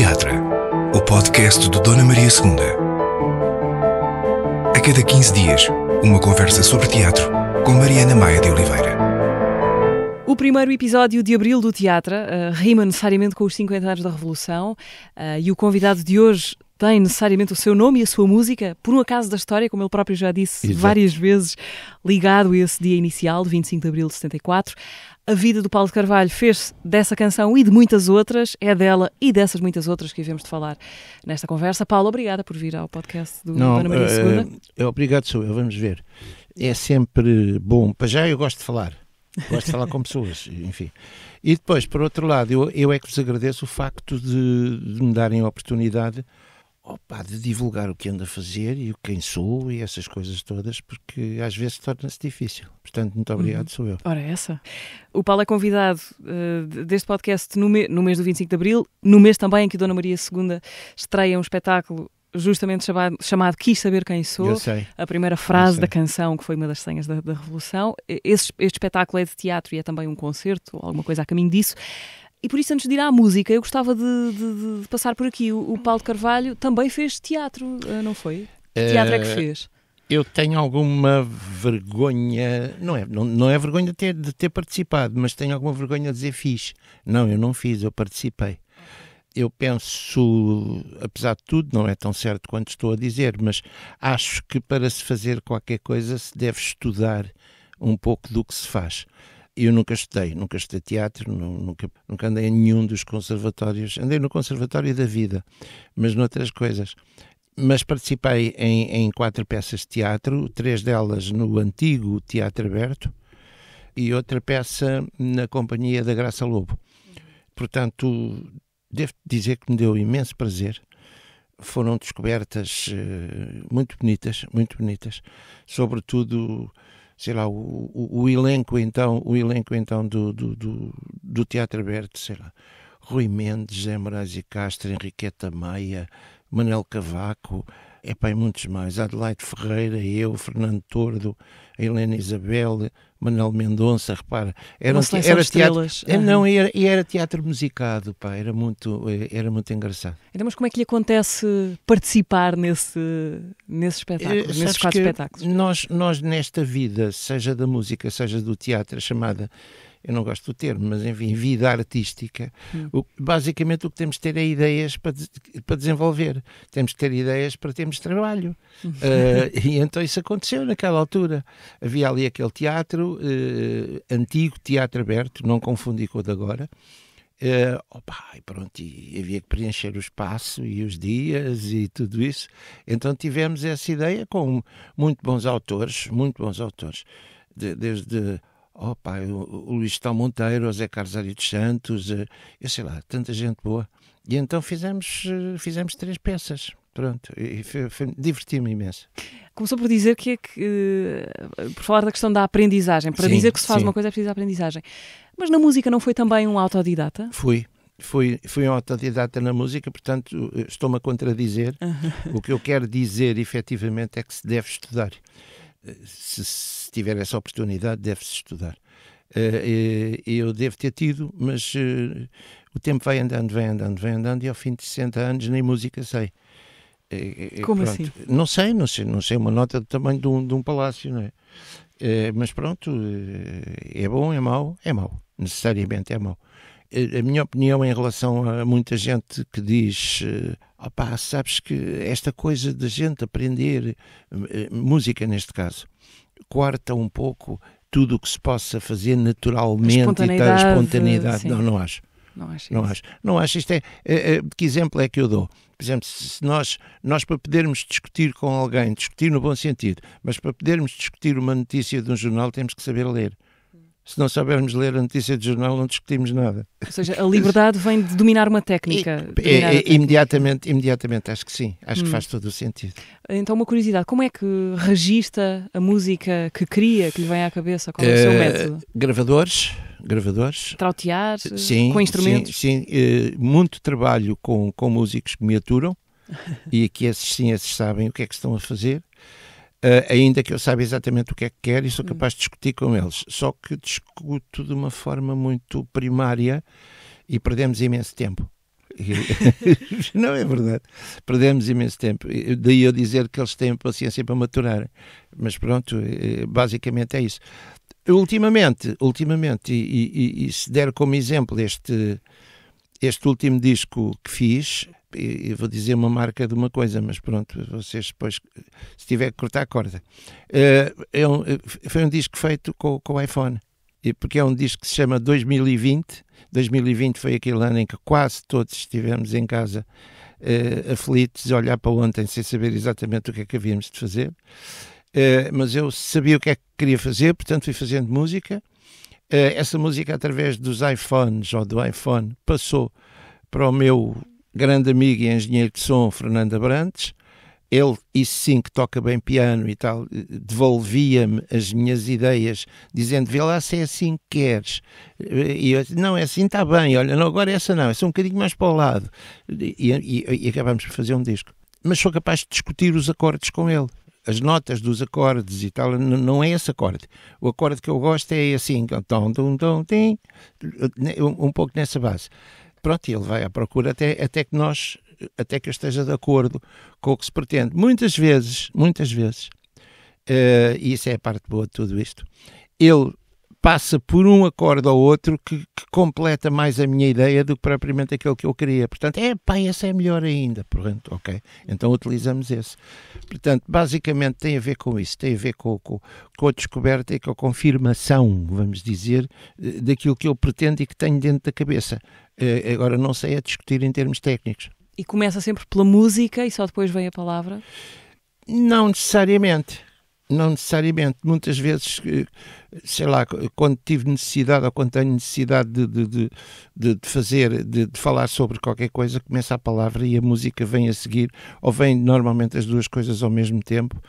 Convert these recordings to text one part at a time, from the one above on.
Pediatra, o podcast de Dona Maria II. A cada 15 dias, uma conversa sobre teatro com Mariana Maia de Oliveira. O primeiro episódio de Abril do Teatro uh, rima necessariamente com os 50 anos da Revolução uh, e o convidado de hoje tem necessariamente o seu nome e a sua música, por um acaso da história, como ele próprio já disse Exato. várias vezes, ligado a esse dia inicial, de 25 de abril de 74. A vida do Paulo de Carvalho fez dessa canção e de muitas outras, é dela e dessas muitas outras que vivemos de falar nesta conversa. Paulo, obrigada por vir ao podcast do Não, Ana Maria II. Uh, eh, eh, obrigado, sou eu, vamos ver. É sempre bom, para já eu gosto de falar. Gosto de falar com pessoas, enfim. E depois, por outro lado, eu, eu é que vos agradeço o facto de, de me darem a oportunidade opa, de divulgar o que ando a fazer e quem sou e essas coisas todas, porque às vezes torna-se difícil. Portanto, muito obrigado, uhum. sou eu. Ora, essa. O Paulo é convidado uh, deste podcast no, me no mês do 25 de Abril, no mês também em que Dona Maria II estreia um espetáculo justamente chamado, chamado Quis Saber Quem Sou, a primeira frase da canção, que foi uma das senhas da, da Revolução. Esse, este espetáculo é de teatro e é também um concerto, alguma coisa a caminho disso. E por isso, antes de ir à música, eu gostava de, de, de passar por aqui. O, o, Paulo Carvalho também fez teatro, eh, não foi? Que teatro é que eh, fez? Eu tenho alguma vergonha, não é, não, não é vergonha ter, de ter participado, mas tenho alguma vergonha de dizer fiz. Não, eu não fiz, eu participei. Eu penso, apesar de tudo, não é tão certo quanto estou a dizer, mas acho que para se fazer qualquer coisa se deve estudar um pouco do que se faz. Eu nunca estudei, nunca estudei teatro, nunca, nunca andei em nenhum dos conservatórios. Andei no Conservatório da Vida, mas noutras coisas. Mas participei em, em quatro peças de teatro, três delas no antigo Teatro Aberto e outra peça na Companhia da Graça Lobo. Portanto, devo dizer que me deu imenso prazer foram descobertas eh, muito bonitas, muito bonitas, sobretudo sei lá, o, o, o, elenco então, o elenco então do, do, do, do Teatro Aberto, sei lá, Rui Mendes, Zé Moraes e Castro, Henriqueta Maia, Manel Cavaco, é pai muitos mais, Adelaide Ferreira, eu, Fernando Tordo, Helena Isabel, Manuel Mendonça, repara, era, era teatro, uhum. não, e era, era, teatro musicado, pá, era muito, eh, era muito engraçado. Então, mas como é que lhe acontece participar nesse, nesse espetáculo, eh, nesses quatro espetáculos? Nós, nós nesta vida, seja da música, seja do teatro, chamada eu não gosto do termo, mas enfim, vida artística, hum. o, basicamente o que temos de ter é ideias para, para desenvolver. Temos de ter ideias para termos trabalho. Uh, e então isso aconteceu naquela altura. Havia ali aquele teatro, uh, antigo teatro aberto, não confundi com o de agora. Uh, opa, e pronto, e havia que preencher o espaço e os dias e tudo isso. Então tivemos essa ideia com muito bons autores, muito bons autores, de, desde Opa, o, o Luís Tal Monteiro, o Zé Carlos Aridos Santos, eh, eu sei lá, tanta gente boa. E então fizemos, eh, fizemos três peças. Pronto, e diverti-me imenso. Começou por dizer que, é que, eh, por falar da questão da aprendizagem, para sim, dizer que se faz sim. uma coisa é preciso aprendizagem. Mas na música não foi também um autodidata? Fui, fui, fui um autodidata na música, portanto estou-me a contradizer. o que eu quero dizer efetivamente é que se deve estudar se, se tiver essa oportunidade, deve-se estudar. Eh, eh, eu devo ter tido, mas eh, o tempo vai andando, vai andando, vai andando, e ao fim de 60 anos nem música sei. Como pronto. assim? Não sei, não sei, não sei uma nota do tamanho de um, de um palácio, não é? Mas pronto, é bom, é mau, é mau, necessariamente é mau. Eh, a minha opinião em relação a muita gente que diz eh, opá, sabes que esta coisa da gente aprender eh, música, neste caso, corta um pouco tudo o que se possa fazer naturalmente e ter espontaneidade. Sim. Não, não acho. Não acho, não acho. Não acho. Isto é, é, que exemplo é que eu dou? Por exemplo, se nós, nós para podermos discutir com alguém, discutir no bom sentido, mas para podermos discutir uma notícia de um jornal temos que saber ler se não soubermos ler a notícia de jornal, não discutimos nada. Ou seja, a liberdade vem de dominar uma técnica. E, dominar é, é, imediatamente, técnica. imediatamente, acho que sim. Acho hum. que faz todo o sentido. Então, uma curiosidade: como é que regista a música que cria, que lhe vem à cabeça? Qual é o seu uh, método? Gravadores. Gravadores. Trautear? Sim, com instrumentos? Sim, sim. Eh, muito trabalho com, com músicos que me aturam e que esses sim, esses sabem o que é que estão a fazer. Uh, ainda que eu saiba exatamente o que é que quer e sou hum. capaz de discutir com eles. Só que discuto de uma forma muito primária e perdemos imenso tempo. não é verdade. Perdemos imenso tempo. Daí eu dizer que eles têm paciência para maturar. Mas pronto, eh, eh, basicamente é isso. Ultimamente, ultimamente e, e, e se der como exemplo este, este último disco que fiz, eu vou dizer uma marca de uma coisa, mas pronto, vocês depois, se tiver que cortar, a corda. Eh, é um, eh, foi um disco feito com, com o iPhone, porque é um disco que se chama 2020. 2020 foi aquele ano em que quase todos estivemos em casa eh, aflitos, a olhar para ontem sem saber exatamente o que é que havíamos de fazer. mas eu sabia o que é que queria fazer, portanto fui fazendo música. essa música, através dos iPhones ou do iPhone, passou para o meu grande amigo e engenheiro de som, Fernando Abrantes, ele, isso sim, que toca bem piano e tal, devolvia-me as minhas ideias, dizendo: Vê lá se é assim que queres. E eu Não, é assim, está bem, olha, não, agora essa não, essa é um bocadinho mais para o lado. E, e, e por fazer um disco. Mas sou capaz de discutir os acordes com ele as notas dos acordes e tal, não é esse acorde. O acorde que eu gosto é assim, um pouco nessa base pronto, ele vai à procura até, até que nós, até que eu esteja de acordo com o que se pretende. Muitas vezes, muitas vezes, uh, e isso é a parte boa de tudo isto, ele passa por um acorde ou outro que, que, completa mais a minha ideia do que propriamente aquele que eu queria. Portanto, é pá, esse é melhor ainda. Portanto, ok, então utilizamos esse. Portanto, basicamente tem a ver com isso, tem a ver com, com, com a descoberta e com a confirmação, vamos dizer, daquilo que eu pretendo e que tenho dentro da cabeça. Eh, agora, não sei a discutir em termos técnicos. E começa sempre pela música e só depois vem a palavra? Não necessariamente. Não necessariamente. Muitas vezes eh, sei lá, quando tive necessidade ou quando tenho necessidade de, de, de, de fazer, de, de, falar sobre qualquer coisa, começa a palavra e a música vem a seguir, ou vem normalmente as duas coisas ao mesmo tempo,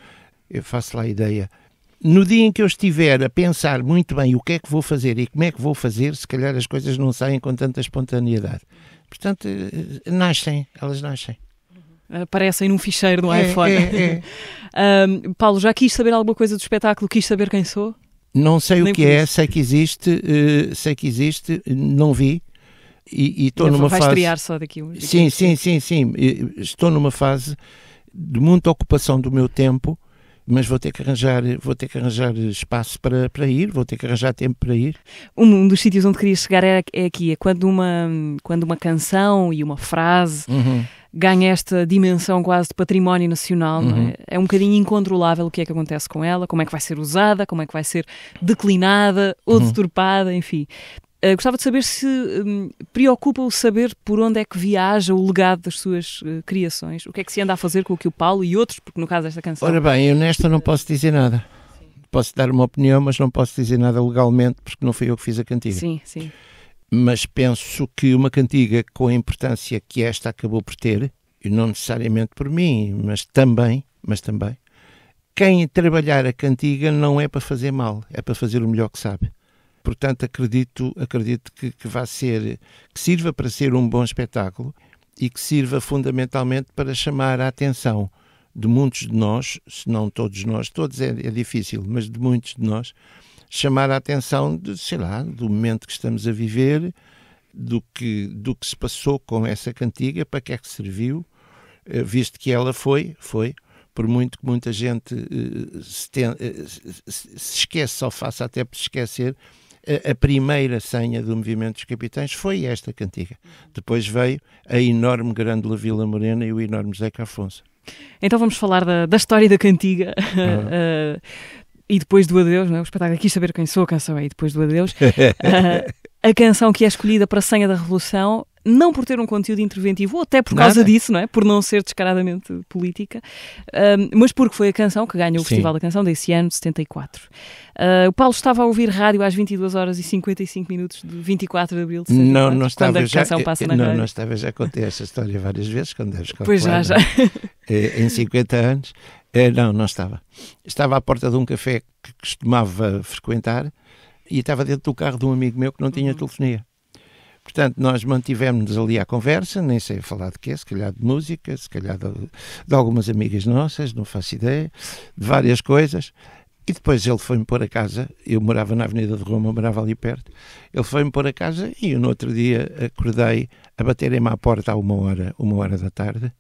eu faço lá a ideia. No dia em que eu estiver a pensar muito bem o que é que vou fazer e como é que vou fazer, se calhar as coisas não saem com tanta espontaneidade. Portanto, eh, nascem, elas nascem uhum. aparecem num ficheiro do é, iPhone. É, é. um, Paulo, já quis saber alguma coisa do espetáculo? Quis saber quem sou? Não sei Nem o que é, sei que existe, uh, sei que existe, não vi. E estou numa vai fase. estrear só daqui um Sim, sim, sim, sim. Eh, estou numa fase de muita ocupação do meu tempo mas vou ter que arranjar, vou ter que arranjar espaço para, para ir, vou ter que arranjar tempo para ir. Um dos sítios onde queria chegar é, é aqui, é quando uma, quando uma canção e uma frase uhum. ganha esta dimensão quase de património nacional, é? uhum. é? é? um bocadinho incontrolável o que é que acontece com ela, como é que vai ser usada, como é que vai ser declinada ou uhum. deturpada, enfim. Eh, gostava de saber se um, preocupa o saber por onde é que viaja o legado das suas uh, criações. O que é que se anda a fazer com o que o Paulo e outros, porque no caso desta canção. Ora bem, eu nesta não posso dizer nada. Posso dar uma opinião, mas não posso dizer nada legalmente, porque não fui eu que fiz a cantiga. Sim, sim. Mas penso que uma cantiga com a importância que esta acabou por ter, e não necessariamente por mim, mas também, mas também, quem trabalhar a cantiga não é para fazer mal, é para fazer o melhor que sabe. Portanto, acredito, acredito que, que vá ser, que sirva para ser um bom espetáculo e que sirva fundamentalmente para chamar a atenção de muitos de nós, se não todos nós, todos é, é difícil, mas de muitos de nós, chamar a atenção de, sei lá, do momento que estamos a viver, do que, do que se passou com essa cantiga, para que é que serviu, eh, visto que ela foi, foi, por muito que muita gente eh, eh, se, se esqueça ou faça até por esquecer, a, primeira senha do movimento dos capitães foi esta cantiga. Depois veio a enorme Grândola Vila Morena e o enorme Zeca Afonso. Então vamos falar da, da história da cantiga. Ah. Eh, e depois do adeus, não é? o espetáculo aqui Saber Quem Sou, a canção é, e depois do adeus. Eh, a canção que é escolhida para a senha da Revolução não por ter um conteúdo interventivo, ou até por Nada. causa disso, não é? Por não ser descaradamente política, um, mas porque foi a canção que ganhou o Sim. Festival da Canção desse ano, de 74. Uh, ah, o Paulo estava a ouvir rádio às 22 horas e 55 minutos de 24 de abril de 74, Não, não estava quando é a já, canção passa na não, rádio. Não estava, já contei essa história várias vezes, quando deves calcular. Pois já, já. É, eh, em 50 anos, é, não, não estava. Estava à porta de um café que costumava frequentar e estava dentro do carro de um amigo meu que não tinha uhum. telefonia. Portanto, nós mantivemos ali a conversa, nem sei falar de quê, se calhar de música, se calhar de, de algumas amigas nossas, não faço ideia, de várias coisas. E depois ele foi-me pôr a casa, eu morava na Avenida de Roma, morava ali perto, ele foi-me pôr a casa e eu no outro dia acordei a baterem-me à porta a uma hora, uma hora da tarde,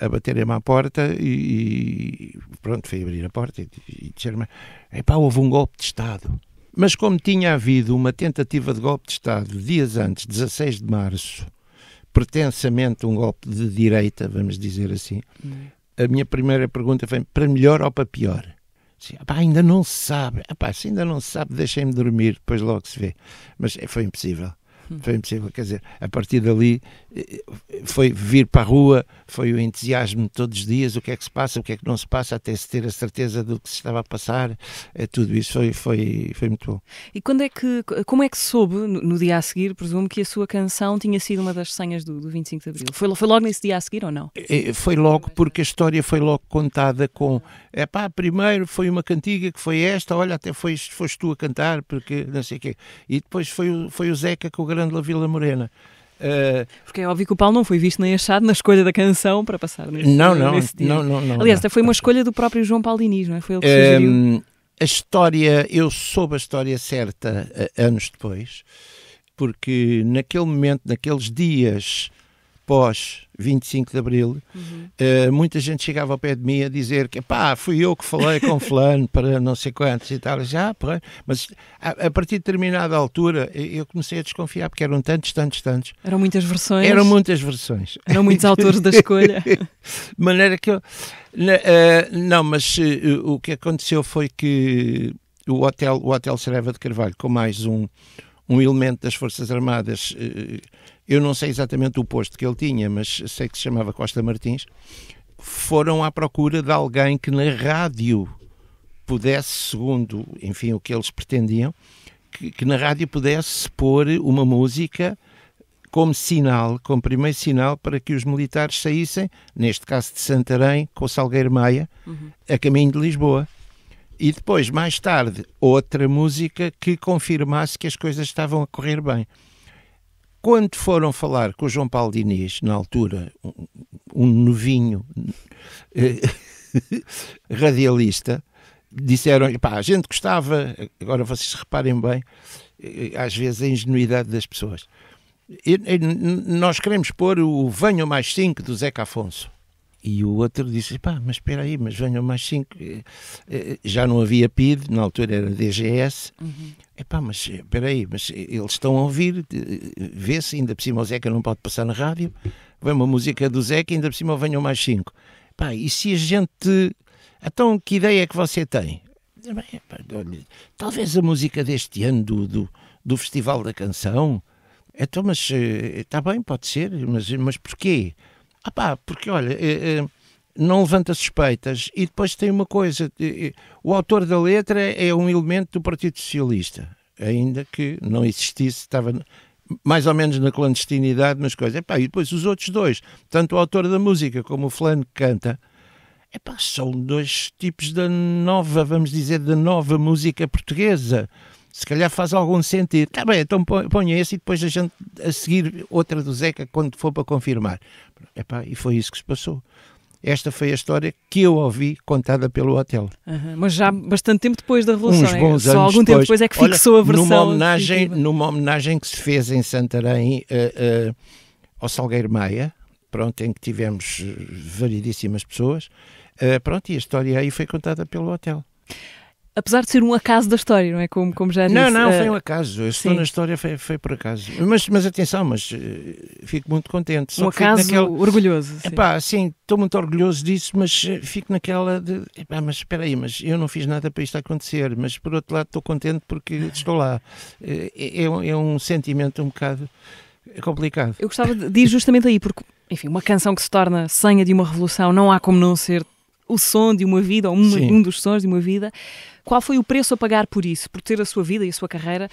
a baterem-me à porta e, e, pronto, fui abrir a porta e, e me me epá, houve um golpe de Estado. Mas como tinha havido uma tentativa de golpe de Estado dias antes, 16 de março, pretensamente um golpe de direita, vamos dizer assim, hum. a minha primeira pergunta foi para melhor ou para pior? ainda não se sabe. Apá, se ainda não se sabe, deixem-me dormir, depois logo se vê. Mas é, foi impossível. Hum. Foi impossível, quer dizer, a partir dali foi vir para a rua, foi o entusiasmo de todos os dias, o que é que se passa, o que é que não se passa, até se ter a certeza do que se estava a passar, eh, tudo isso foi, foi, foi muito bom. E quando é que, como é que soube, no dia a seguir, presumo, que a sua canção tinha sido uma das senhas do, do 25 de Abril? Foi, foi logo nesse dia a seguir ou não? Eh, eh, foi logo, porque a história foi logo contada com, é pá, primeiro foi uma cantiga que foi esta, olha, até foi, foste tu a cantar, porque não sei o quê. E depois foi, foi o Zeca com o Grande La Vila Morena. Eh, porque é óbvio que o Paulo não foi visto nem achado na escolha da canção para passar nesse, não, não, nesse dia. Não, não, não. Aliás, não. foi uma escolha do próprio João Paulo Diniz, não é? Foi ele que sugeriu. a história, eu soube a história certa eh, anos depois, porque naquele momento, naqueles dias pós 25 de Abril, uhum. uh, muita gente chegava ao pé de mim a dizer que pá, fui eu que falei com fulano para não sei quantos e tal, já, ah, mas a, a, partir de determinada altura eu comecei a desconfiar porque eram tantos, tantos, tantos. Eram muitas versões. Eram muitas versões. Eram muitos autores da escolha. De maneira que eu. Na, uh, não, mas uh, o que aconteceu foi que o Hotel, o hotel Sereva de Carvalho, com mais um, um elemento das Forças Armadas eu não sei exatamente o posto que ele tinha, mas sei que se chamava Costa Martins, foram à procura de alguém que na rádio pudesse, segundo, enfim, o que eles pretendiam, que, que na rádio pudesse pôr uma música como sinal, como primeiro sinal para que os militares saíssem, neste caso de Santarém, com o Salgueiro Maia, uhum. a caminho de Lisboa. E depois, mais tarde, outra música que confirmasse que as coisas estavam a correr bem. Quando foram falar com o João Paulo Diniz, na altura, um, um novinho eh, radialista, disseram pá, a gente gostava, agora vocês reparem bem, eh, às vezes a ingenuidade das pessoas. E, e, nós queremos pôr o Venham Mais cinco do Zeca Afonso. E o outro disse: pá, mas espera aí, mas venham mais cinco. Eh, eh, já não havia PID, na altura era DGS. Uhum. Epá, mas eh, espera aí, mas eles estão a ouvir, vê-se, ainda por cima o Zeca não pode passar na rádio. Vem uma música do Zeca, ainda por cima venham mais cinco. Pá, e se a gente. Então, que ideia é que você tem? É é olha, talvez a música deste ano do, do, do Festival da Canção. Então, mas está bem, pode ser, mas, mas porquê? Ah pá, porque olha, eh, eh, não levanta suspeitas. E depois tem uma coisa: eh, o autor da letra é um elemento do Partido Socialista, ainda que não existisse, estava mais ou menos na clandestinidade, mas coisa. Epá, e depois os outros dois, tanto o autor da música como o fulano que canta, epá, são dois tipos da nova, vamos dizer, da nova música portuguesa se calhar faz algum sentido. Está bem, então ponha esse e depois a gente a seguir outra do Zeca quando for para confirmar. Epá, e foi isso que se passou. Esta foi a história que eu ouvi contada pelo hotel. Uhum, mas já bastante tempo depois da Revolução. Uns bons é? anos Só algum depois, tempo depois é que fixou olha, a versão. Numa homenagem, numa homenagem que se fez em Santarém uh, uh, ao Salgueiro Maia, pronto, em que tivemos eh, variedíssimas pessoas. Uh, pronto, e a história aí foi contada pelo hotel. Apesar de ser um acaso da história, não é? Como, como já disse. Não, não, eh, foi um acaso. Eu estou Sim. na história, foi, foi por acaso. Mas, mas atenção, mas eh, fico muito contente. Só um acaso naquela... orgulhoso. Sim. Epá, sim, estou muito orgulhoso disso, mas eh, fico naquela de... Epá, mas espera aí, mas eu não fiz nada para isto acontecer. Mas por outro lado estou contente porque estou lá. É, é, é um sentimento um bocado complicado. Eu gostava de ir justamente aí, porque, enfim, uma canção que se torna senha de uma revolução, não há como não ser o som de uma vida, ou um dos sons de uma vida. Qual foi o preço a pagar por isso, por ter a sua vida e a sua carreira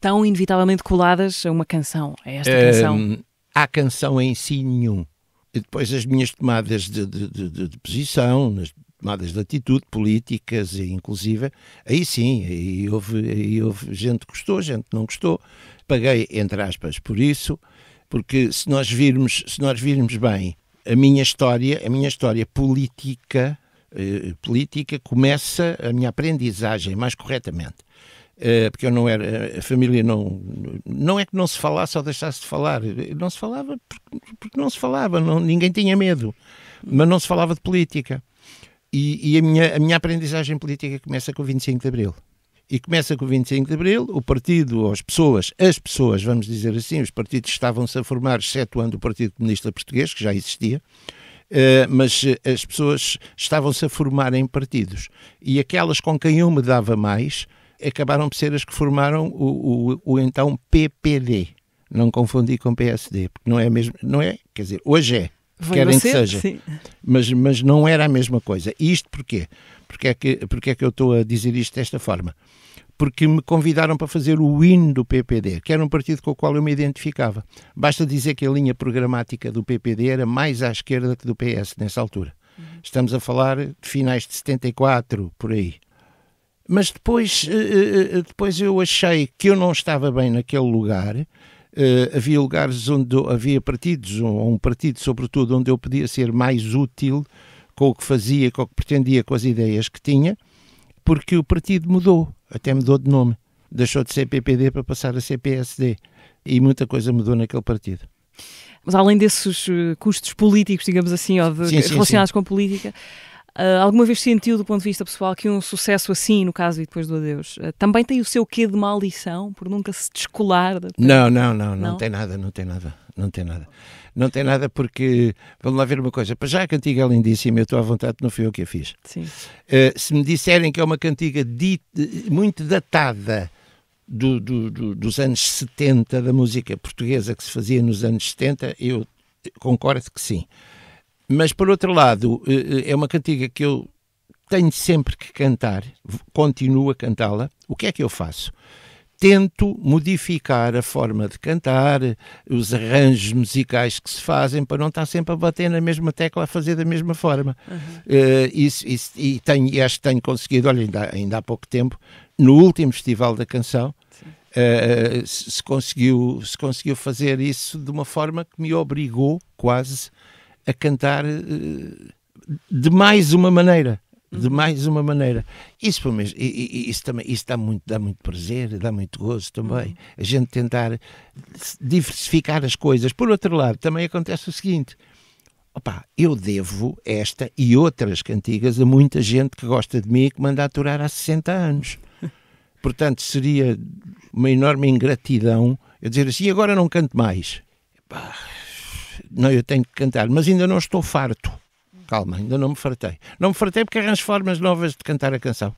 tão inevitavelmente coladas a uma canção, a esta hum, canção? Um, canção em si nenhum. E depois as minhas tomadas de, de, de, de posição, as tomadas de atitude políticas, inclusive, aí sim, aí houve, aí houve gente que gostou, gente que não gostou. Paguei, entre aspas, por isso, porque se nós virmos, se nós virmos bem a minha história, a minha história política eh, política começa a minha aprendizagem, mais corretamente. Eh, porque eu não era. A família não. Não é que não se falasse ou deixasse de falar. Não se falava porque, porque não se falava, não, ninguém tinha medo. Mas não se falava de política. E, e a, minha, a minha aprendizagem política começa com o 25 de Abril e começa com o 25 de Abril, o partido, ou as pessoas, as pessoas, vamos dizer assim, os partidos estavam-se a formar, exceto o Partido Comunista Português, que já existia, eh, mas eh, as pessoas estavam-se a formar em partidos. E aquelas com quem eu me dava mais acabaram por ser as que formaram o, o, o então PPD. Não confundi com PSD, porque não é mesmo, não é, quer dizer, hoje é, Vai querem ser, que seja, sim. mas, mas não era a mesma coisa. E isto porquê? Porque é, que, porque é que eu estou a dizer isto desta forma? porque me convidaram para fazer o hino do PPD, que era um partido com o qual eu me identificava. Basta dizer que a linha programática do PPD era mais à esquerda que do PS nessa altura. Uhum. Estamos a falar de finais de 74, por aí. Mas depois, eh, eh, eh, depois eu achei que eu não estava bem naquele lugar. havia lugares onde havia partidos, ou um partido sobretudo, onde eu podia ser mais útil com o que fazia, com o que pretendia, com as ideias que tinha, porque o partido mudou até mudou de nome. Deixou de ser PPD para passar a ser PSD. E muita coisa mudou naquele partido. Mas além desses eh, custos políticos, digamos assim, ou de, sim, sim, relacionados sim. com política, Uh, alguma vez sentiu, do ponto de vista pessoal, que um sucesso assim, no caso e depois do adeus, uh, também tem o seu quê de maldição por nunca se descolar? Da... Não, não, não, não, não, tem nada, não tem nada, não tem nada. Não tem nada porque, vamos lá ver uma coisa, para já a cantiga é lindíssima, eu estou à vontade, não fui eu que a fiz. Uh, se me disserem que é uma cantiga de, muito datada, do, do, do, dos anos 70 da música portuguesa que se fazia nos anos 70, eu concordo que sim. Mas, por outro lado, eh, eh, é uma cantiga que eu tenho sempre que cantar, continuo a cantá-la. O que é que eu faço? Tento modificar a forma de cantar, os arranjos musicais que se fazem, para não estar sempre a bater na mesma tecla, a fazer da mesma forma. Uhum. Uh, isso, isso, e tenho, e acho que tenho conseguido, olha, ainda, ainda há pouco tempo, no último Festival da Canção, Uh, se, conseguiu, se conseguiu fazer isso de uma forma que me obrigou quase a cantar eh, de mais uma maneira de uhum. mais uma maneira. Isso isso também, isso dá muito, dá muito prazer, dá muito gozo também. Uhum. A gente tentar diversificar as coisas. Por outro lado, também acontece o seguinte: opa, eu devo esta e outras cantigas a muita gente que gosta de mim e que manda aturar há 60 anos. Portanto, seria uma enorme ingratidão eu dizer assim, agora não canto mais. Epá, não, eu tenho que cantar, mas ainda não estou farto. Calma, ainda não me fartei. Não me fartei porque arranjo formas novas de cantar a canção.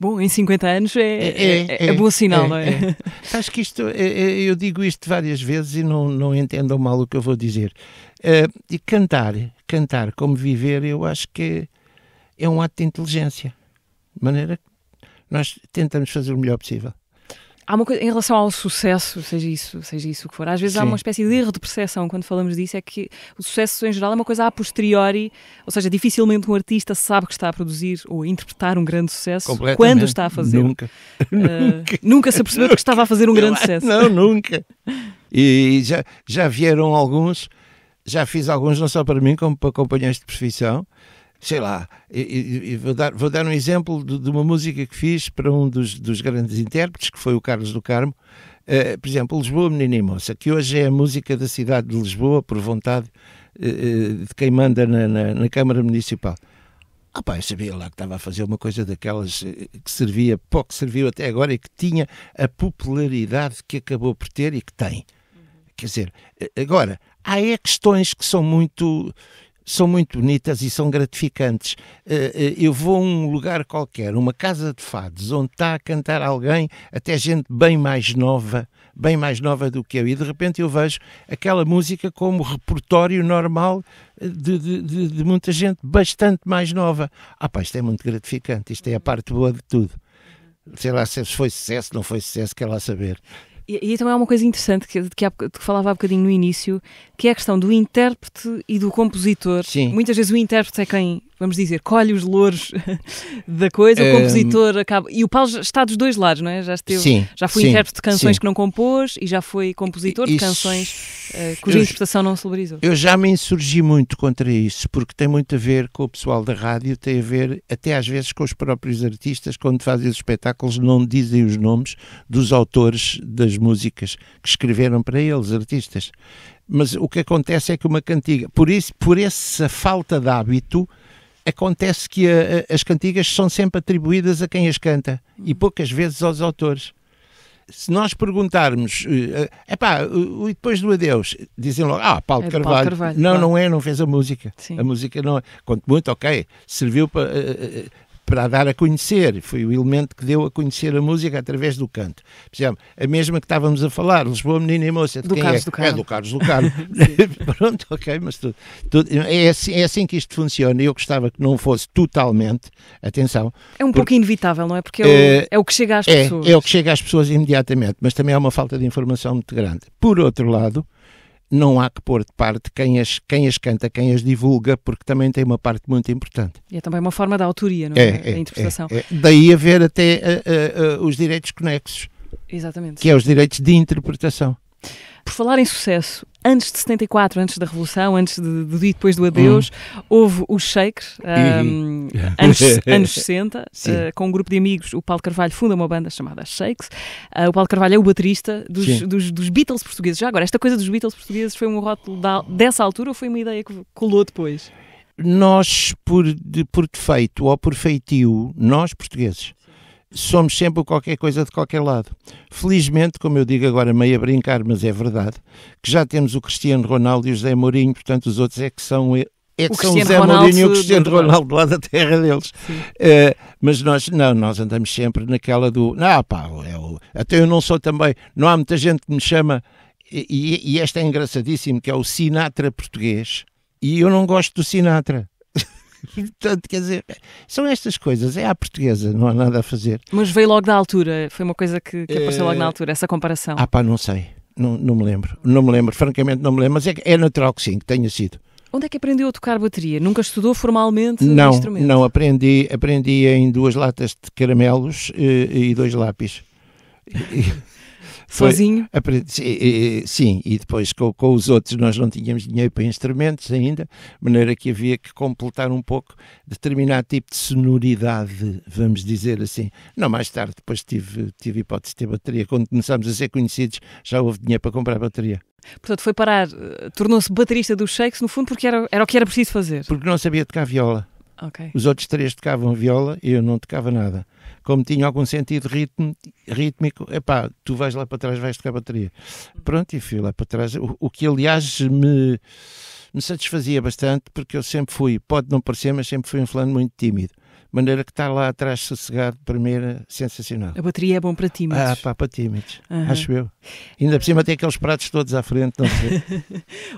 Bom, em 50 anos é, é, é, é, é bom é, sinal, é, não é? é. Acho que isto, eu digo isto várias vezes e não, não entendam mal o que eu vou dizer. Eh, e cantar, cantar como viver, eu acho que é um ato de inteligência. De maneira que nós tentamos fazer o melhor possível há uma coisa em relação ao sucesso, seja isso, seja isso o que for. Às vezes Sim. há uma espécie de erro de percepção quando falamos disso, é que o sucesso em geral é uma coisa a posteriori, ou seja, dificilmente um artista sabe que está a produzir ou a interpretar um grande sucesso quando está a fazer. Nunca. Uh, nunca. se apercebeu que estava a fazer um grande sucesso. Não, nunca. E já, já vieram alguns, já fiz alguns não só para mim, como para companheiros de profissão sei lá, e, vou, dar, vou dar um exemplo de, de, uma música que fiz para um dos, dos grandes intérpretes, que foi o Carlos do Carmo, uh, por exemplo, Lisboa Menina e Moça, que hoje é a música da cidade de Lisboa, por vontade uh, de quem manda na, na, na, Câmara Municipal. Ah pá, eu sabia lá que estava a fazer uma coisa daquelas que servia, pouco serviu até agora e que tinha a popularidade que acabou por ter e que tem. Uhum. Quer dizer, agora, há é questões que são muito são muito bonitas e são gratificantes. Eh, eh, eu vou a um lugar qualquer, uma casa de fados, onde está a cantar alguém, até gente bem mais nova, bem mais nova do que eu, e de repente eu vejo aquela música como repertório normal eh, de, de, de, de muita gente bastante mais nova. Ah, pá, isto é muito gratificante, isto é a parte boa de tudo sei lá se foi sucesso, não foi sucesso, quer lá saber. E, e também há uma coisa interessante que, que, há, que falava há bocadinho no início, que é a questão do intérprete e do compositor. Sim. Muitas vezes o intérprete é quem, vamos dizer, colhe os louros da coisa, o ehm, compositor acaba. E o Paulo está dos dois lados, não é? Já, esteve, sim, já foi sim, intérprete de canções sim. que não compôs e já foi compositor de canções uh, cuja eu, interpretação não se Eu já me insurgi muito contra isso, porque tem muito a ver com o pessoal da rádio, tem a ver até às vezes com os próprios artistas, quando fazem os espetáculos, não dizem os nomes dos autores das músicas que escreveram para eles, artistas. Mas o que acontece é que uma cantiga, por isso, por essa falta de hábito, acontece que a, a, as cantigas são sempre atribuídas a quem as canta e uhum. poucas vezes aos autores. Se nós perguntarmos, eh, eh, e depois do adeus, dizem logo, ah, Paulo, é Carvalho. Paulo Carvalho. Não, claro. não é, não fez a música. Sim. A música não é. Conto muito, ok, serviu para. Uh, eh, para dar a conhecer. Foi o elemento que deu a conhecer a música através do canto. Por exemplo, a mesma que estávamos a falar, Lisboa, Menina e Moça, de do quem Carlos é? Do é Carmo. É do Carlos do Pronto, ok, mas tudo, tudo é, assim, é, assim, que isto funciona. Eu gostava que não fosse totalmente, atenção. É um pouco inevitável, não é? Porque é o, é, é o que chega às é, pessoas. É o que chega às pessoas imediatamente, mas também há uma falta de informação muito grande. Por outro lado, não há que pôr de parte quem as, quem as canta, quem as divulga, porque também tem uma parte muito importante. E é também uma forma da autoria, não é? é, é da é, interpretação. É, Daí haver até uh, uh, uh, os direitos conexos. Exatamente. Que é os direitos de interpretação. Por falar em sucesso, antes de 74, antes da Revolução, antes de, do dia depois do adeus, hum. houve os Shakes, um, anos, anos 60, uh, ah, com um grupo de amigos. O Paulo Carvalho funda uma banda chamada Shakes. Uh, o Paulo Carvalho é o baterista dos, dos, dos, Beatles portugueses. Já agora, esta coisa dos Beatles portugueses foi um rótulo da, dessa altura ou foi uma ideia que colou depois? Nós, por, de, por defeito ou por feitio, nós portugueses, somos sempre qualquer coisa de qualquer lado. Felizmente, como eu digo agora meio a brincar, mas é verdade, que já temos o Cristiano Ronaldo e o José Mourinho, portanto os outros é que são é que o são Zé Ronaldo Mourinho e o Cristiano Ronaldo lá da terra deles. Uh, mas nós, não, nós andamos sempre naquela do. Não, pá, eu, é até eu não sou também. Não há muita gente que me chama. E, e este é engraçadíssimo, que é o Sinatra português. E eu não gosto do Sinatra. Portanto, quer dizer, são estas coisas, é à portuguesa, não há nada a fazer. Mas veio logo da altura, foi uma coisa que, que apareceu é... logo na eh, altura, essa comparação. Ah pá, não sei, não, não me lembro, não me lembro, francamente não me lembro, mas é, é natural que sim, que tenha sido. Onde é que aprendeu a tocar bateria? Nunca estudou formalmente não, instrumento? Não, aprendi, aprendi em duas latas de caramelos e, eh, e dois lápis. Sozinho? sim, e depois com, com, os outros nós não tínhamos dinheiro para instrumentos ainda, de maneira que havia que completar um pouco determinado tipo de sonoridade, vamos dizer assim. Não, mais tarde, depois tive, tive hipótese de ter bateria. Quando começámos a ser conhecidos, já houve dinheiro para comprar bateria. Portanto, foi parar, eh, tornou-se baterista dos Shakes, no fundo, porque era, era o que era preciso fazer. Porque não sabia tocar viola. Okay. Os outros três tocavam viola e eu não tocava nada como tinha algum sentido ritmo, rítmico, epá, tu vais lá para trás, vais tocar a bateria. Uhum. Pronto, e fui lá para trás, o, o que aliás me, me satisfazia bastante, porque eu sempre fui, pode não parecer, mas sempre fui um fulano muito tímido maneira que estar lá atrás sossegado primeira sensacional. A bateria é bom para tímidos. Ah, pá, para tímidos, uhum. acho eu. Ainda por cima tem aqueles pratos todos à frente, não sei.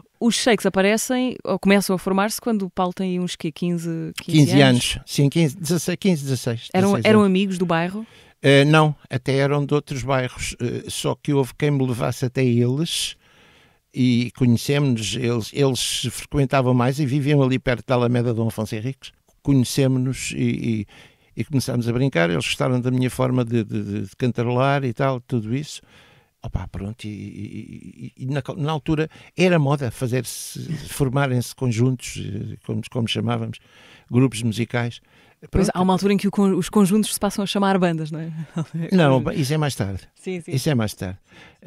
os shakes aparecem ou começam a formar-se quando o Paulo tem uns 15, 15, 15 anos? anos? Sim, 15, 16, 15 16. Eram, 16 eram é. amigos do bairro? Uh, não, até eram de outros bairros, uh, só que houve quem me levasse até eles e conhecemos-nos. Eles, eles frequentavam mais e viviam ali perto da Alameda Dom Afonso Henriques. Conhecemos-nos e, e, e, começámos a brincar. Eles gostaram da minha forma de, de, de cantarolar e tal, tudo isso opá, pronto, e, e, e, e na, na, altura era moda fazer-se, formarem-se conjuntos, eh, como, como, chamávamos, grupos musicais. Pronto. Pois há uma altura em que o, os conjuntos se passam a chamar bandas, não é? Não, isso é mais tarde. Sim, sim. Isso é mais tarde.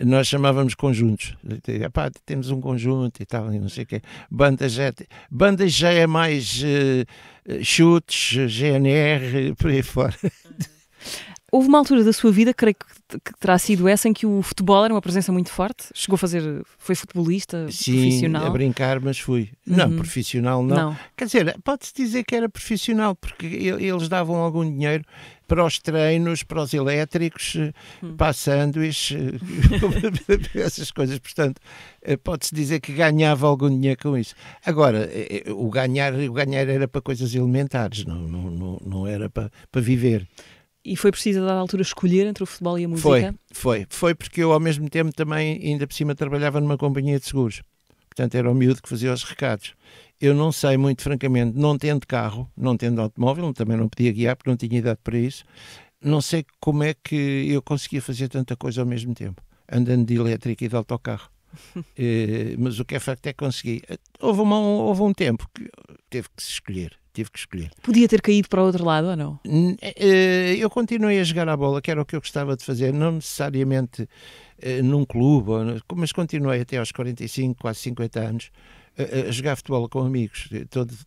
Nós chamávamos conjuntos. Epá, temos um conjunto e tal, não sei o quê. Bandas já, bandas já é mais uh, chutes, GNR, por aí fora. Houve uma altura da sua vida, creio que, que, terá sido essa, em que o futebol era uma presença muito forte? Chegou a fazer. Foi futebolista? Sim, profissional? a brincar, mas fui. Uhum. Não, profissional não. não. Quer dizer, pode-se dizer que era profissional, porque eles davam algum dinheiro para os treinos, para os elétricos, eh, hum. para sanduíches, eh, essas coisas. Portanto, eh, pode-se dizer que ganhava algum dinheiro com isso. Agora, o ganhar, o ganhar era para coisas elementares, não, não, não, não era para, para viver. E foi preciso, a dada altura, escolher entre o futebol e a música? Foi, foi. Foi porque eu, ao mesmo tempo, também, ainda por cima, trabalhava numa companhia de seguros. Portanto, era o miúdo que fazia os recados. Eu não sei, muito francamente, não tendo carro, não tendo automóvel, também não podia guiar porque não tinha idade para isso, não sei como é que eu conseguia fazer tanta coisa ao mesmo tempo, andando de elétrica e de autocarro. é, mas o que é facto é que consegui. Houve, uma, houve um tempo que teve que se escolher tive que escolher. Podia ter caído para o outro lado ou não? Eh, eu continuei a jogar a bola, que era o que eu gostava de fazer, não necessariamente eh, num clube, mas continuei até aos 45, quase 50 anos a jogar futebol com amigos.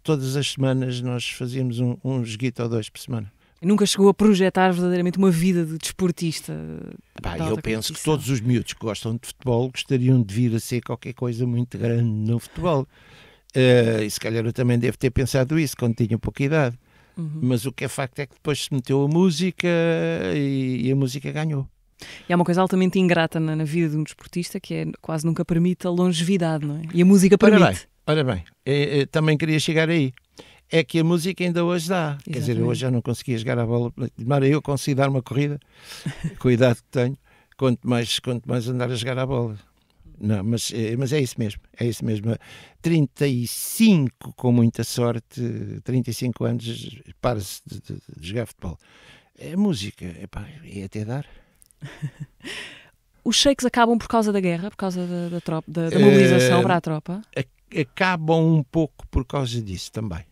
todas as semanas nós fazíamos um, um joguito ou dois por semana. Nunca chegou a projetar verdadeiramente uma vida de desportista? de eu penso que todos os miúdos que gostam de futebol gostariam de vir a ser qualquer coisa muito grande no futebol. Uh, e se calhar eu também devo ter pensado isso quando tinha pouca idade. Uhum. Mas o que é facto é que depois se meteu a música e, e a música ganhou. E há uma coisa altamente ingrata na, na, vida de um desportista que é quase nunca permite a longevidade, não é? E a música permite. Ora bem, ora bem eh, eh, também queria chegar aí. É que a música ainda hoje dá. Exatamente. Quer dizer, hoje já não conseguia jogar a bola. Mara, eu consegui dar uma corrida, com a idade que tenho, quanto mais, quanto mais andar a jogar a bola. Não, mas, eh, mas é isso mesmo, é isso mesmo. 35, com muita sorte, 35 anos, para-se de, de, de, jogar futebol. É música, epá, é até dar. Os cheques acabam por causa da guerra, por causa da, da, tropa, da, da eh, mobilização uh, para a tropa? Acabam um pouco por causa disso também.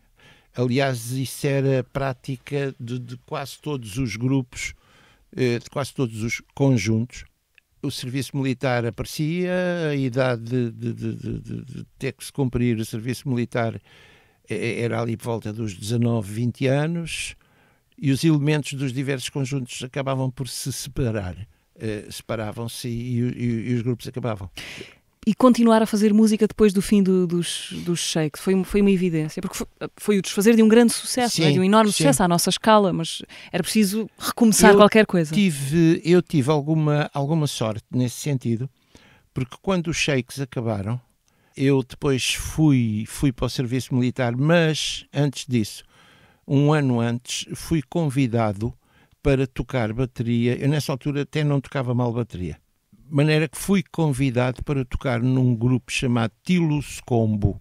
Aliás, isso era prática de, de quase todos os grupos, eh, de quase todos os conjuntos o serviço militar aparecia, a idade de, de, de, de, ter que se cumprir o serviço militar era ali por volta dos 19, 20 anos, e os elementos dos diversos conjuntos acabavam por se separar. Uh, separavam-se e, e, e os grupos acabavam e continuar a fazer música depois do fim do, dos, dos shakes. Foi, foi uma evidência, porque foi, foi o desfazer de um grande sucesso, é? sim, de um enorme sim. sucesso à nossa escala, mas era preciso recomeçar eu qualquer coisa. Tive, eu tive alguma, alguma sorte nesse sentido, porque quando os shakes acabaram, eu depois fui, fui para o serviço militar, mas antes disso, um ano antes, fui convidado para tocar bateria. Eu nessa altura até não tocava mal bateria maneira que fui convidado para tocar num grupo chamado Tilus Combo,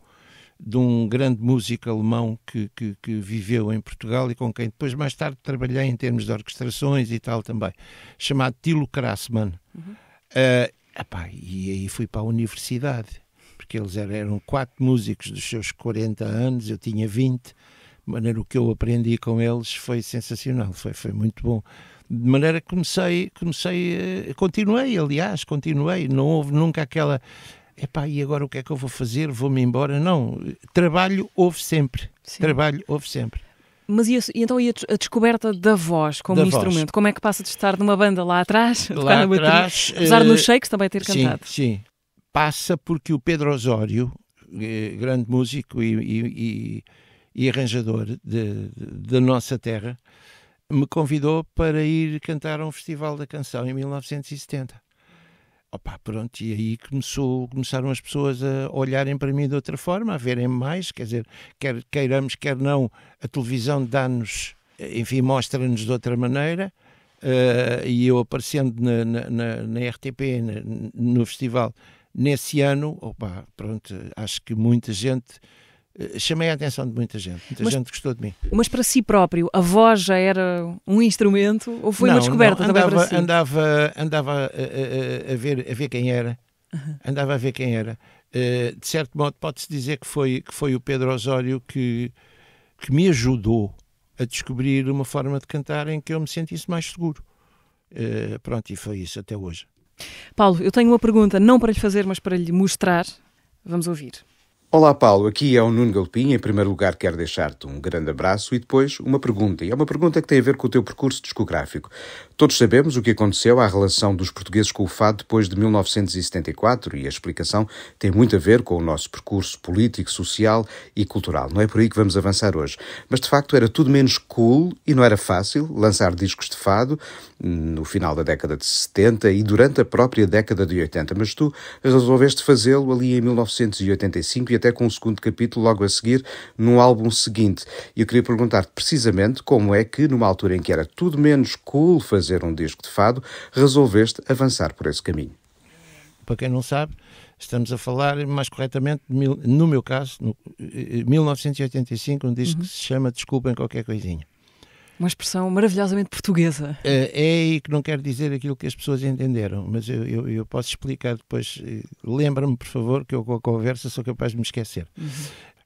de um grande músico alemão que, que, que, viveu em Portugal e com quem depois mais tarde trabalhei em termos de orquestrações e tal também, chamado Tilo Krasman. Uhum. Uh, epá, e aí fui para a universidade, porque eles eram quatro músicos dos seus 40 anos, eu tinha 20, de maneira o que eu aprendi com eles foi sensacional, foi, foi muito bom. De maneira que comecei, comecei, eh, continuei, aliás, continuei. Não houve nunca aquela epá, e agora o que é que eu vou fazer? Vou-me embora? Não, trabalho houve sempre. Sim. Trabalho houve sempre. Mas e, então e a descoberta da voz como da instrumento? Voz. Como é que passa de estar numa banda lá atrás, lá bateria, atrás usar uh, eh, nos shakes também ter sim, cantado? Sim, passa porque o Pedro Osório, eh, grande músico e, e, e, e arranjador da nossa terra, me convidou para ir cantar a um festival da canção em 1970. Opa, pronto, e aí começou, começaram as pessoas a olharem para mim de outra forma, a verem mais, quer dizer, quer queiramos, quer não, a televisão dá-nos, enfim, mostra-nos de outra maneira, uh, e eu aparecendo na, na, na, na RTP, no festival, nesse ano, opa, pronto, acho que muita gente eh, chamei a atenção de muita gente. Muita mas, gente gostou de mim. Mas para si próprio, a voz já era um instrumento ou foi não, uma descoberta não, andava, também para si? Andava, andava a, eh, a, eh, a, ver, a ver quem era. Uhum. Andava a ver quem era. Uh, de certo modo, pode-se dizer que foi, que foi o Pedro Osório que, que me ajudou a descobrir uma forma de cantar em que eu me sentisse mais seguro. Uh, pronto, e foi isso até hoje. Paulo, eu tenho uma pergunta, não para lhe fazer, mas para lhe mostrar. Vamos ouvir. Olá Paulo, aqui é o Nuno Galpim. Em primeiro lugar, quero deixar-te um grande abraço e depois uma pergunta. E é uma pergunta que tem a ver com o teu percurso discográfico. Todos sabemos o que aconteceu à relação dos portugueses com o fado depois de 1974 e a explicação tem muito a ver com o nosso percurso político, social e cultural. Não é por aí que vamos avançar hoje. Mas de facto era tudo menos cool e não era fácil lançar discos de fado hum, no final da década de 70 e durante a própria década de 80. Mas tu resolveste fazê-lo ali em 1985 e até com o um segundo capítulo logo a seguir num álbum seguinte. E eu queria perguntar-te precisamente como é que, numa altura em que era tudo menos cool fazer fazer um disco de fado, resolveste avançar por esse caminho. Para quem não sabe, estamos a falar mais corretamente, no meu caso, 1985, eh, eh, um disco uhum. que se chama Desculpem Qualquer Coisinha. Uma expressão maravilhosamente portuguesa. Eh, é, e que não quer dizer aquilo que as pessoas entenderam, mas eu, eu, eu posso explicar depois. Lembra-me, por favor, que eu com a conversa sou capaz de me esquecer. Uhum.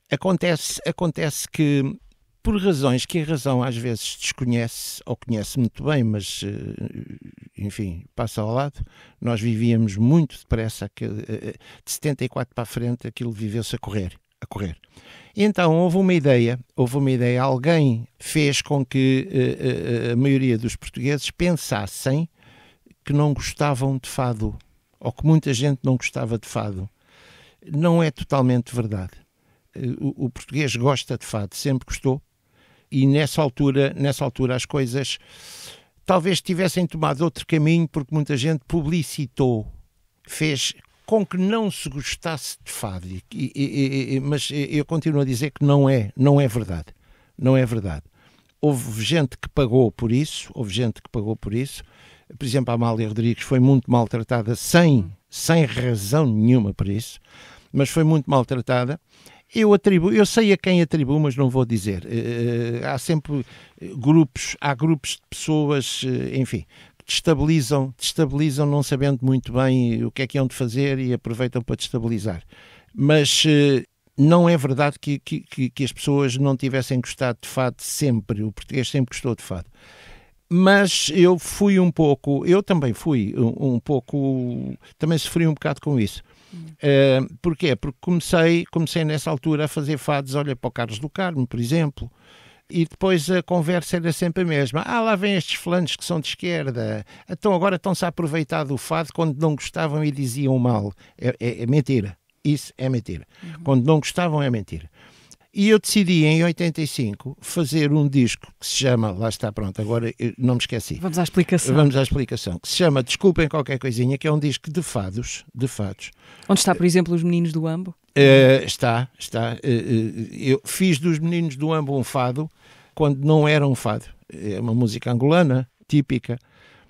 Acontece, acontece que por razões que a razão às vezes desconhece ou conhece muito bem, mas eh, enfim, passa ao lado. Nós vivíamos muito depressa, eh, eh, de 74 para a frente, aquilo viveu-se a correr. A correr. E então houve uma ideia, houve uma ideia, alguém fez com que a maioria dos portugueses pensassem que não gostavam de fado, ou que muita gente não gostava de fado. Não é totalmente verdade o, português gosta de fado, sempre gostou, e nessa altura, nessa altura as coisas talvez tivessem tomado outro caminho porque muita gente publicitou, fez com que não se gostasse de fado, e, e, e, mas eu continuo a dizer que não é, não é verdade, não é verdade. Houve gente que pagou por isso, houve gente que pagou por isso. Por exemplo, a Amália Rodrigues foi muito maltratada sem, sem razão nenhuma por isso, mas foi muito maltratada. Eu atribuo, eu sei a quem atribuo, mas não vou dizer. Uh, há sempre eh, grupos, há grupos de pessoas, uh, enfim, destabilizam, destabilizam não sabendo muito bem o que é que hão de fazer e aproveitam para destabilizar. Mas não é verdade que, que, que, as pessoas não tivessem gostado de fado sempre, o português sempre gostou de fado. Mas eu fui um pouco, eu também fui um, um pouco, também sofri um bocado com isso. Uh, porquê? Porque comecei, comecei nessa altura a fazer fados, olha para o Carlos do Carmo, por exemplo, e depois a conversa era sempre a mesma. Ah, lá vêm estes flanos que são de esquerda, então agora estão-se a aproveitar do fado quando não gostavam e diziam mal. É, é, é mentira. Isso é mentira. Uhum. Quando não gostavam, é mentira. E eu decidi em 85 fazer um disco que se chama, lá está pronto, agora não me esqueci. Vamos à explicação. Vamos à explicação, que se chama Desculpem Qualquer Coisinha, que é um disco de fados, de fados. Onde está, por exemplo, os meninos do Ambo? Uh, está, está. Uh, eu fiz dos meninos do Ambo um fado, quando não era um fado. É uma música angolana, típica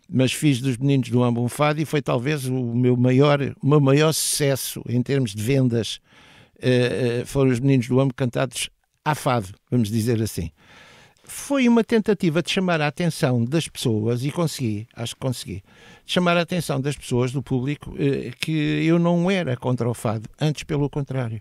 mas fiz dos meninos do Ambo um fado e foi talvez o meu maior, o meu maior sucesso em termos de vendas eh, eh, foram os meninos do amo cantados a fado, vamos dizer assim. Foi uma tentativa de chamar a atenção das pessoas, e consegui, acho que consegui, de chamar a atenção das pessoas, do público, eh, que eu não era contra o fado, antes pelo contrário.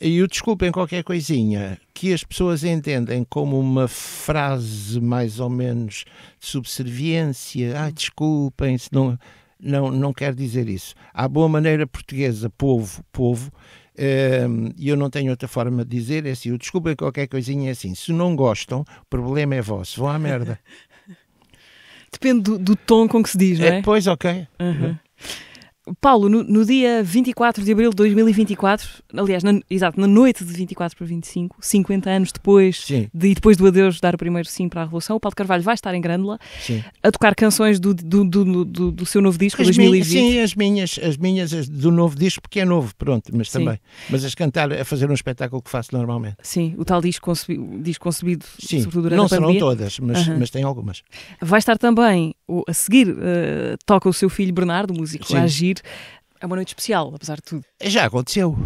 E o desculpem qualquer coisinha que as pessoas entendem como uma frase mais ou menos de subserviência. Ai, desculpem, se não, não, não quer dizer isso. À boa maneira portuguesa, povo, povo, e eu não tenho outra forma de dizer, é assim, eu desculpa qualquer coisinha, é assim, se não gostam, o problema é vosso, vão à merda. Depende do, do, tom com que se diz, não é? é pois, ok. Uhum. Uhum. Paulo, no, no dia 24 de abril de 2024, aliás, na, exato, na noite de 24 para 25, 50 anos depois sim. de, e depois do adeus dar o primeiro sim para a Revolução, o Paulo Carvalho vai estar em Grândola a tocar canções do, do, do, do, do seu novo disco, as 2020. Minhas, sim, as minhas, as minhas as do novo disco, porque é novo, pronto, mas sim. também. Mas as cantar, a fazer um espetáculo que faço normalmente. Sim, o tal disco, concebi, disco concebido, sim. sobretudo durante não a pandemia. Não serão todas, mas, uh -huh. mas tem algumas. Vai estar também ou a seguir uh, toca o seu filho Bernardo, músico, Sim. a agir. É uma noite especial, apesar de tudo. Já aconteceu.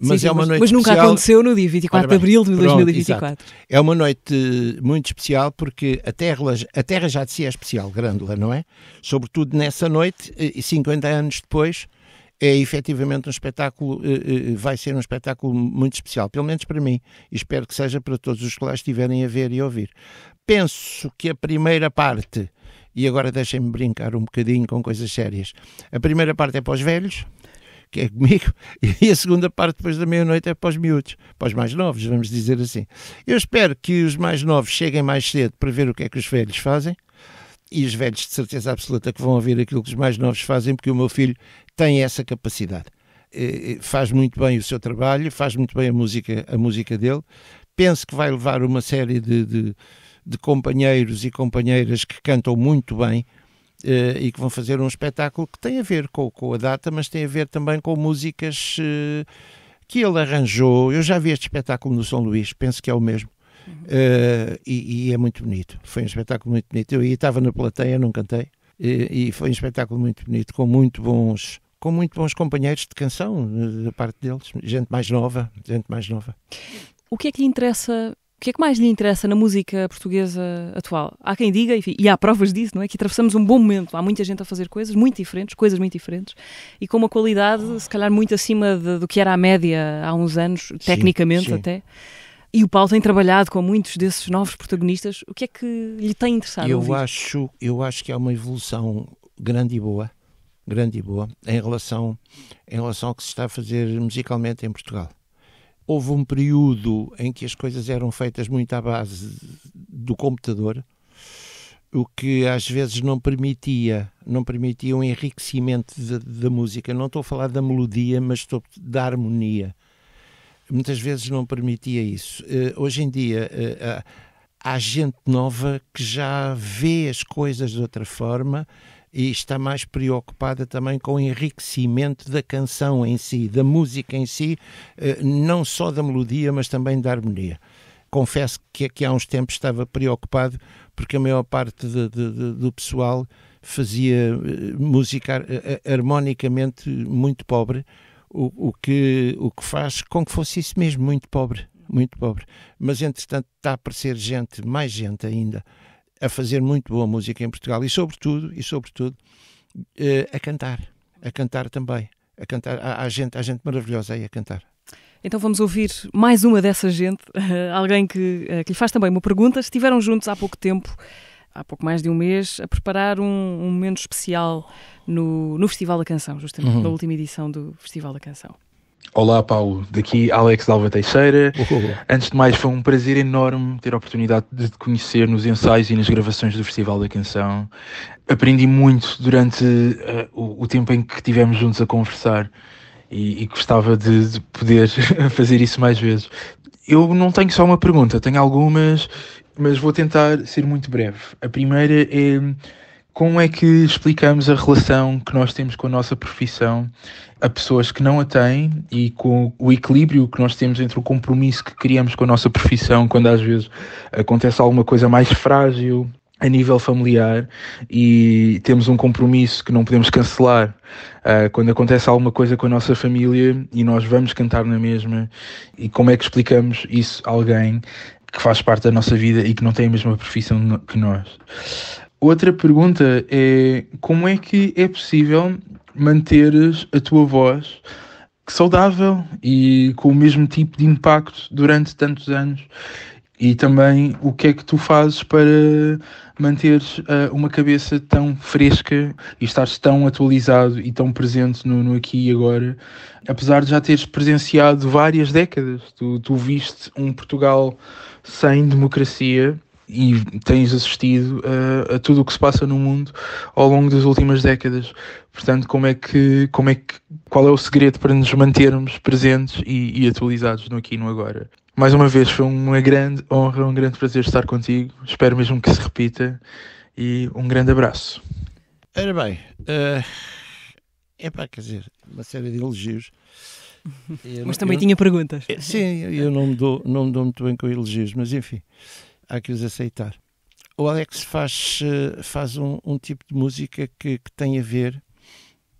Mas, sim, sim, é uma noite mas nunca especial. aconteceu no dia 24 de abril de Pronto, 2024. Exato. É uma noite muito especial porque a terra, a terra já de si é especial, Grândola, não é? Sobretudo nessa noite, eh, e 50 anos depois, é efetivamente um espetáculo, eh, vai ser um espetáculo muito especial, pelo menos para mim, e espero que seja para todos os que lá estiverem a ver e a ouvir. Penso que a primeira parte e agora deixem-me brincar um bocadinho com coisas sérias. A primeira parte é para os velhos, que é comigo, e a segunda parte depois da meia-noite é para os miúdos, para os mais novos, vamos dizer assim. Eu espero que os mais novos cheguem mais cedo para ver o que é que os velhos fazem, e os velhos de certeza absoluta que vão ouvir aquilo que os mais novos fazem, porque o meu filho tem essa capacidade. Eh, eh, faz muito bem o seu trabalho, faz muito bem a música, a música dele. Penso que vai levar uma série de, de de companheiros e companheiras que cantam muito bem uh, e que vão fazer um espetáculo que tem a ver com, com a data, mas tem a ver também com músicas uh, que ele arranjou. Eu já vi este espetáculo no São Luís, penso que é o mesmo. Uhum. E, e, é muito bonito. Foi um espetáculo muito bonito. Eu estava na plateia, não cantei. E, e foi um espetáculo muito bonito, com muito bons com muito bons companheiros de canção da parte deles, gente mais nova, gente mais nova. O que é que lhe interessa que é que mais lhe interessa na música portuguesa atual? Há quem diga, enfim, e há provas disso, não é? Que atravessamos um bom momento. Há muita gente a fazer coisas muito diferentes, coisas muito diferentes, e com uma qualidade, se calhar, muito acima de, do que era a média há uns anos, sim, tecnicamente sim. até. E o Paulo tem trabalhado com muitos desses novos protagonistas. O que é que lhe tem interessado? Eu acho, eu acho que há uma evolução grande e boa, grande e boa, em relação, em relação ao que se está a fazer musicalmente em Portugal houve um período em que as coisas eram feitas muito à base do computador, o que às vezes não permitia, não permitia um enriquecimento da música. Não estou a falar da melodia, mas estou da harmonia. Muitas vezes não permitia isso. Uh, hoje em dia uh, uh, há gente nova que já vê as coisas de outra forma e está mais preocupada também com o enriquecimento da canção em si, da música em si, eh, não só da melodia, mas também da harmonia. Confesso que aqui há uns tempos estava preocupado porque a maior parte de, de, de, do pessoal fazia eh, música eh, harmonicamente muito pobre, o, o, que, o que faz com que fosse isso mesmo, muito pobre, muito pobre. Mas entretanto está a aparecer gente, mais gente ainda, a fazer muito boa música em Portugal e sobretudo e sobretudo uh, a cantar, a cantar também, a cantar há, gente, a gente maravilhosa aí a cantar. Então vamos ouvir mais uma dessa gente, alguém que, eh, que lhe faz também uma pergunta. Estiveram juntos há pouco tempo, há pouco mais de um mês, a preparar um, um momento especial no, no Festival da Canção, justamente, uhum. na última edição do Festival da Canção. Olá Paulo, daqui Alex Dalva Teixeira. Uhum. Antes de mais, foi um prazer enorme ter a oportunidade de te conhecer nos ensaios e nas gravações do Festival da Canção. Aprendi muito durante uh, o, o, tempo em que estivemos juntos a conversar e, e gostava de, de poder fazer isso mais vezes. Eu não tenho só uma pergunta, tenho algumas, mas vou tentar ser muito breve. A primeira é como é que explicamos a relação que nós temos com a nossa profissão a pessoas que não a têm e com o equilíbrio que nós temos entre o compromisso que criamos com a nossa profissão, quando às vezes acontece alguma coisa mais frágil a nível familiar e temos um compromisso que não podemos cancelar uh, quando acontece alguma coisa com a nossa família e nós vamos cantar na mesma e como é que explicamos isso a alguém que faz parte da nossa vida e que não tem a mesma profissão que nós. Outra pergunta é como é que é possível manteres a tua voz saudável e com o mesmo tipo de impacto durante tantos anos e também o que é que tu fazes para manteres uh, uma cabeça tão fresca e estares tão atualizado e tão presente no, no, aqui e agora, apesar de já teres presenciado várias décadas. Tu, tu viste um Portugal sem democracia e tens assistido a, a tudo o que se passa no mundo ao longo das últimas décadas. Portanto, como é que, como é que, qual é o segredo para nos mantermos presentes e, e atualizados no aqui e no agora? Mais uma vez, foi uma grande honra, um grande prazer estar contigo. Espero mesmo que se repita e um grande abraço. Era bem, uh, é para quer dizer, uma série de elogios. Eu mas também eu, tinha perguntas. Eh, sim, eu não me dou, não me dou muito bem com elogios, mas enfim há que os aceitar. O Alex faz, eh, faz um, um tipo de música que, que tem a ver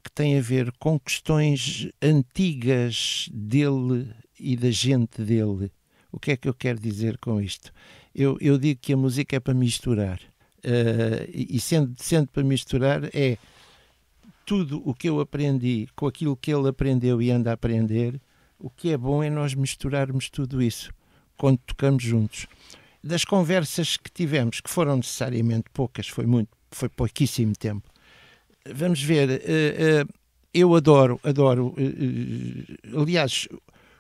que tem a ver com questões antigas dele e da gente dele. O que é que eu quero dizer com isto? Eu, eu digo que a música é para misturar. Uh, e sendo, sendo para misturar, é tudo o que eu aprendi com aquilo que ele aprendeu e anda a aprender. O que é bom é nós misturarmos tudo isso quando tocamos juntos das conversas que tivemos, que foram necessariamente poucas, foi muito, foi pouquíssimo tempo. Vamos ver, eh, eh, eu adoro, adoro, eh, aliás,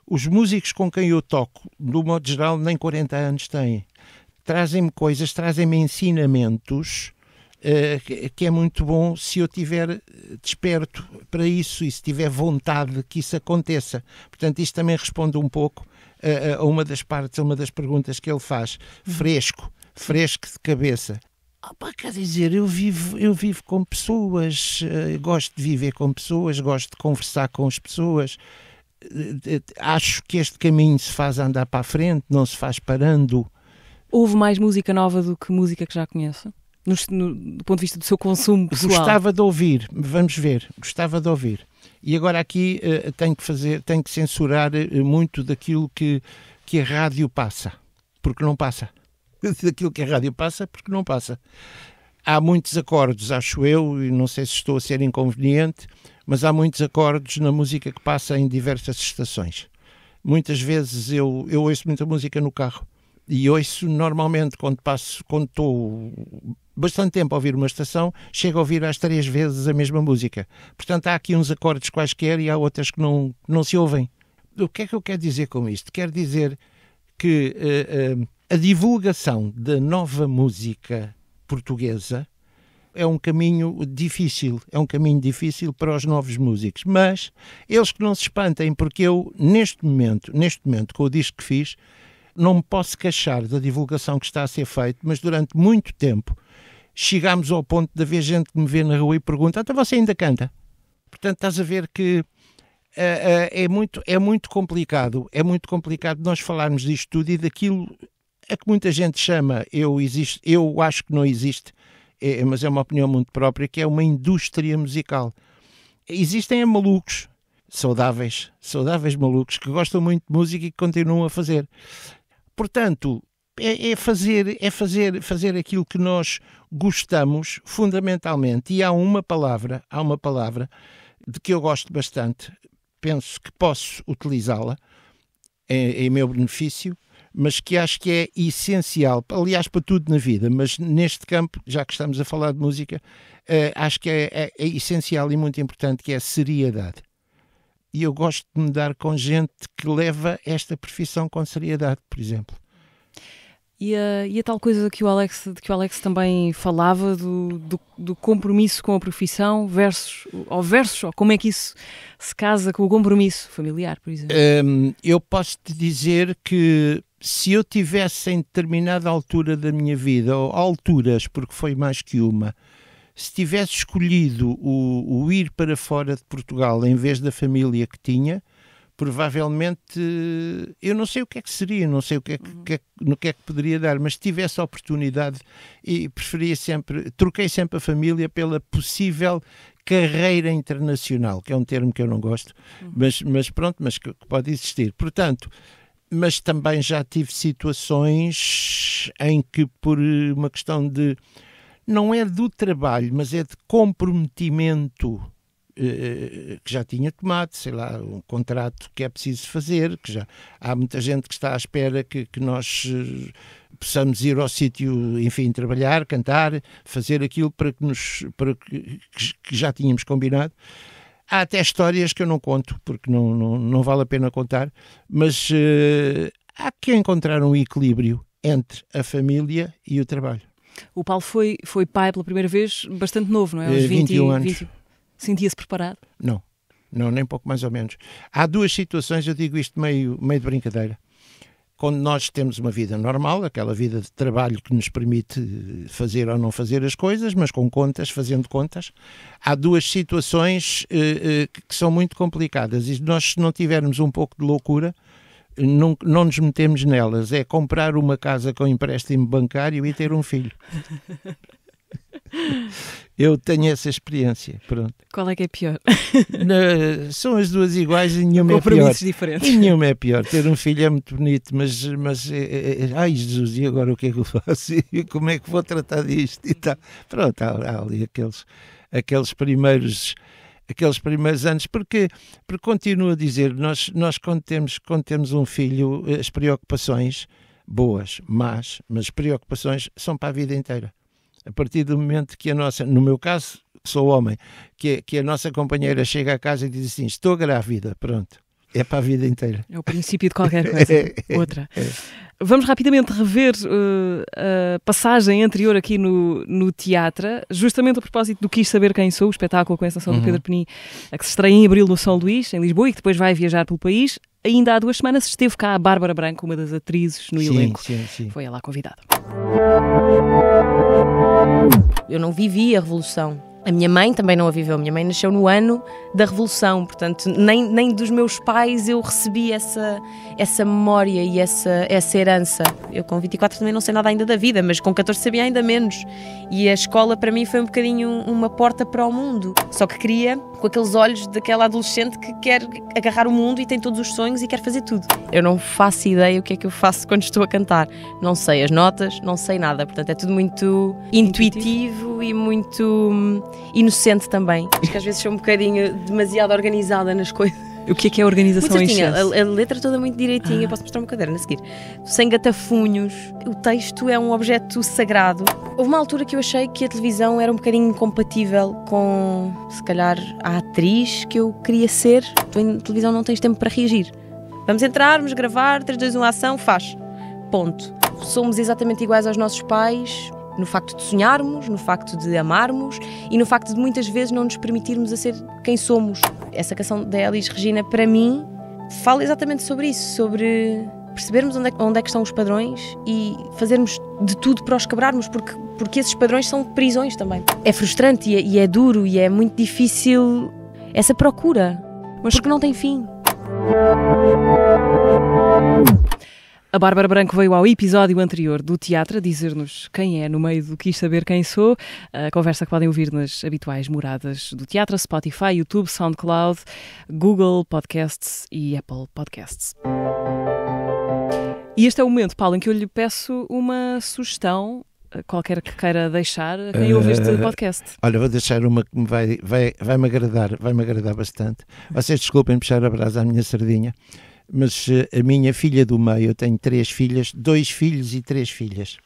os músicos com quem eu toco, do modo geral, nem 40 anos têm. Trazem-me coisas, trazem-me ensinamentos que é muito bom se eu tiver desperto para isso e se tiver vontade que isso aconteça. Portanto, isto também responde um pouco a, uma das partes, a uma das perguntas que ele faz, fresco, fresco de cabeça. Opa, ah, quer dizer, eu vivo, eu vivo com pessoas, eh, gosto de viver com pessoas, gosto de conversar com as pessoas. Eh, eh, acho que este caminho se faz andar para a frente, não se faz parando. Houve mais música nova do que música que já conheço? No, no, do ponto de vista do seu consumo pessoal? Gostava de ouvir, vamos ver, gostava de ouvir. E agora aqui uh, tem que fazer, tem que censurar eh, muito daquilo que, que a rádio passa, porque não passa. Daquilo que a rádio passa, porque não passa. Há muitos acordos, acho eu, e não sei se estou a ser inconveniente, mas há muitos acordos na música que passa em diversas estações. Muitas vezes eu, eu ouço muita música no carro e ouço normalmente quando passo, quando estou bastante tempo a ouvir uma estação, chega a ouvir às três vezes a mesma música. Portanto, há aqui uns acordes quaisquer e há outras que não, não se ouvem. O que é que eu quero dizer com isto? Quero dizer que uh, uh, a divulgação da nova música portuguesa é um caminho difícil, é um caminho difícil para os novos músicos, mas eles que não se espantem, porque eu neste momento, neste momento com o disco que fiz, não me posso queixar da divulgação que está a ser feita, mas durante muito tempo chegámos ao ponto de haver gente que me vê na rua e pergunta: até então você ainda canta? Portanto, estás a ver que eh, eh, é, muito, é muito complicado. É muito complicado nós falarmos disto tudo e daquilo a que muita gente chama, eu, existe, eu acho que não existe, é, mas é uma opinião muito própria, que é uma indústria musical. Existem malucos saudáveis, saudáveis malucos que gostam muito de música e que continuam a fazer. Portanto, é, é, fazer é fazer fazer aquilo que nós gostamos fundamentalmente e há uma palavra há uma palavra de que eu gosto bastante penso que posso utilizá-la em, é, em é meu benefício mas que acho que é essencial, aliás, para tudo na vida, mas neste campo, já que estamos a falar de música, uh, acho que é, é, é, essencial e muito importante, que é a seriedade. E eu gosto de me dar com gente que leva esta profissão com seriedade, por exemplo. E a, e a, tal coisa que o Alex, de que o Alex também falava, do, do, do, compromisso com a profissão versus, ou versus, ou como é que isso se casa com o compromisso familiar, por exemplo? Um, eu posso te dizer que se eu tivesse em determinada altura da minha vida, ou alturas, porque foi mais que uma, se tivesse escolhido o, o ir para fora de Portugal em vez da família que tinha, provavelmente eh, eu não sei o que é que seria, não sei o que é que, uhum. que é, no que é que poderia dar, mas tive essa oportunidade e preferia sempre, troquei sempre a família pela possível carreira internacional, que é um termo que eu não gosto, uhum. mas, mas pronto, mas que, que pode existir. Portanto, mas também já tive situações em que por eh, uma questão de não é do trabalho, mas é de comprometimento eh, eh, que já tinha tomado, sei lá, um contrato que é preciso fazer, que já há muita gente que está à espera que, que nós eh, possamos ir ao sítio, enfim, trabalhar, cantar, fazer aquilo para que nos para que, que, já tínhamos combinado. Há até histórias que eu não conto, porque não, não, não vale a pena contar, mas uh, há que encontrar um equilíbrio entre a família e o trabalho. O Paulo foi, foi pai pela primeira vez bastante novo, não é? Aos 20, 21 anos. 20... Sentia-se preparado? Não, não, nem pouco mais ou menos. Há duas situações, eu digo isto meio, meio de brincadeira. Quando nós temos uma vida normal, aquela vida de trabalho que nos permite fazer ou não fazer as coisas, mas com contas, fazendo contas, há duas situações eh, eh, que são muito complicadas e nós, se não tivermos um pouco de loucura, não, não nos metemos nelas. É comprar uma casa com empréstimo bancário e ter um filho. Eu tenho essa experiência, pronto. Qual é que é pior? são as duas iguais e nenhuma é pior. diferentes. E nenhuma é pior. Ter um filho é muito bonito, mas, mas é, é, ai Jesus, e agora o que é que eu faço? E como é que vou tratar disto? E tal. Pronto, há, há ali aqueles, aqueles primeiros aqueles primeiros anos, porque, porque continuo a dizer, nós, nós quando, temos, quando temos um filho, as preocupações, boas, más, mas preocupações, são para a vida inteira a partir do momento que a nossa, no meu caso, sou homem, que, que a nossa companheira chega a casa e diz assim: Estou grávida, pronto. É para a vida inteira. É o princípio de qualquer coisa. Outra. É. Vamos rapidamente rever uh, a passagem anterior aqui no, no teatro, justamente a propósito do Quis Saber Quem Sou, o espetáculo com a encenação uhum. do Pedro Penin, a que se estreia em abril no São Luís, em Lisboa, e que depois vai viajar pelo país. Ainda há duas semanas esteve cá a Bárbara Branco, uma das atrizes no sim, elenco. Sim, sim. Foi ela a convidada. Eu não vivi a Revolução. A minha mãe também não a viveu. A minha mãe nasceu no ano da Revolução, portanto, nem, nem dos meus pais eu recebi essa, essa memória e essa, essa herança. Eu com 24 também não sei nada ainda da vida, mas com 14 sabia ainda menos. E a escola para mim foi um bocadinho uma porta para o mundo. Só que queria com aqueles olhos daquela adolescente que quer agarrar o mundo e tem todos os sonhos e quer fazer tudo. Eu não faço ideia o que é que eu faço quando estou a cantar. Não sei as notas, não sei nada. Portanto, é tudo muito intuitivo, intuitivo e muito hum, inocente também. Acho que às vezes sou um bocadinho demasiado organizada nas coisas. O que é que é a organização muito certinha, a, a, letra toda muito direitinha, ah. posso mostrar um caderno a seguir. Sem gatafunhos, o texto é um objeto sagrado. Houve uma altura que eu achei que a televisão era um bocadinho incompatível com, se calhar, a atriz que eu queria ser. Tu em televisão não tens tempo para reagir. Vamos entrar, vamos gravar, 3, 2, 1, ação, faz. Ponto. Somos exatamente iguais aos nossos pais, no facto de sonharmos, no facto de amarmos e no facto de muitas vezes não nos permitirmos a ser quem somos. Essa canção da Elis Regina, para mim, fala exatamente sobre isso, sobre percebermos onde é, onde é que estão os padrões e fazermos de tudo para os quebrarmos, porque, porque esses padrões são prisões também. É frustrante e é, e é duro e é muito difícil essa procura, mas porque não tem fim. A Bárbara Branco veio ao episódio anterior do Teatro dizer-nos quem é, no meio do Quis Saber Quem Sou. A conversa que podem ouvir nas habituais moradas do Teatro, Spotify, YouTube, SoundCloud, Google Podcasts e Apple Podcasts. E este é o momento, Paulo, em que eu lhe peço uma sugestão eh, qualquer que queira deixar a quem ouve este eh, podcast. olha, vou deixar uma que me vai, vai, vai me agradar, vai me agradar bastante. Vocês desculpem puxar a brasa à minha sardinha, mas eh, a minha filha do meio, eu tenho três filhas, dois filhos e três filhas.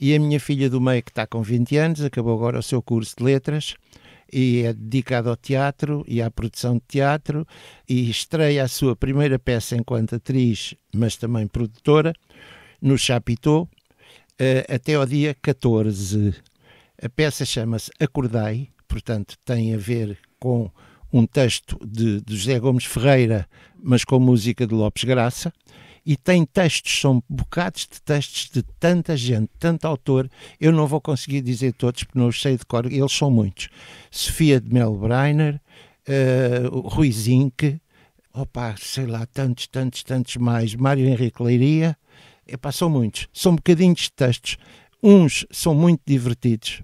E a minha filha do meio, que está com 20 anos, acabou agora o seu curso de letras e é dedicada ao teatro e à produção de teatro e estreia a sua primeira peça enquanto atriz, mas também produtora, no Chapitou, eh, até ao dia 14. A peça chama-se Acordai, portanto tem a ver com um texto de, de José Gomes Ferreira, mas com música de Lopes Graça, e tem textos, são bocados de textos de tanta gente, tanto autor, eu não vou conseguir dizer todos, porque não os sei de cor, eles são muitos. Sofia de Mel Breiner, uh, Rui Zinck, opa, sei lá, tantos, tantos, tantos mais, Mário Henrique Leiria, epá, são muitos, são bocadinhos de textos, uns são muito divertidos,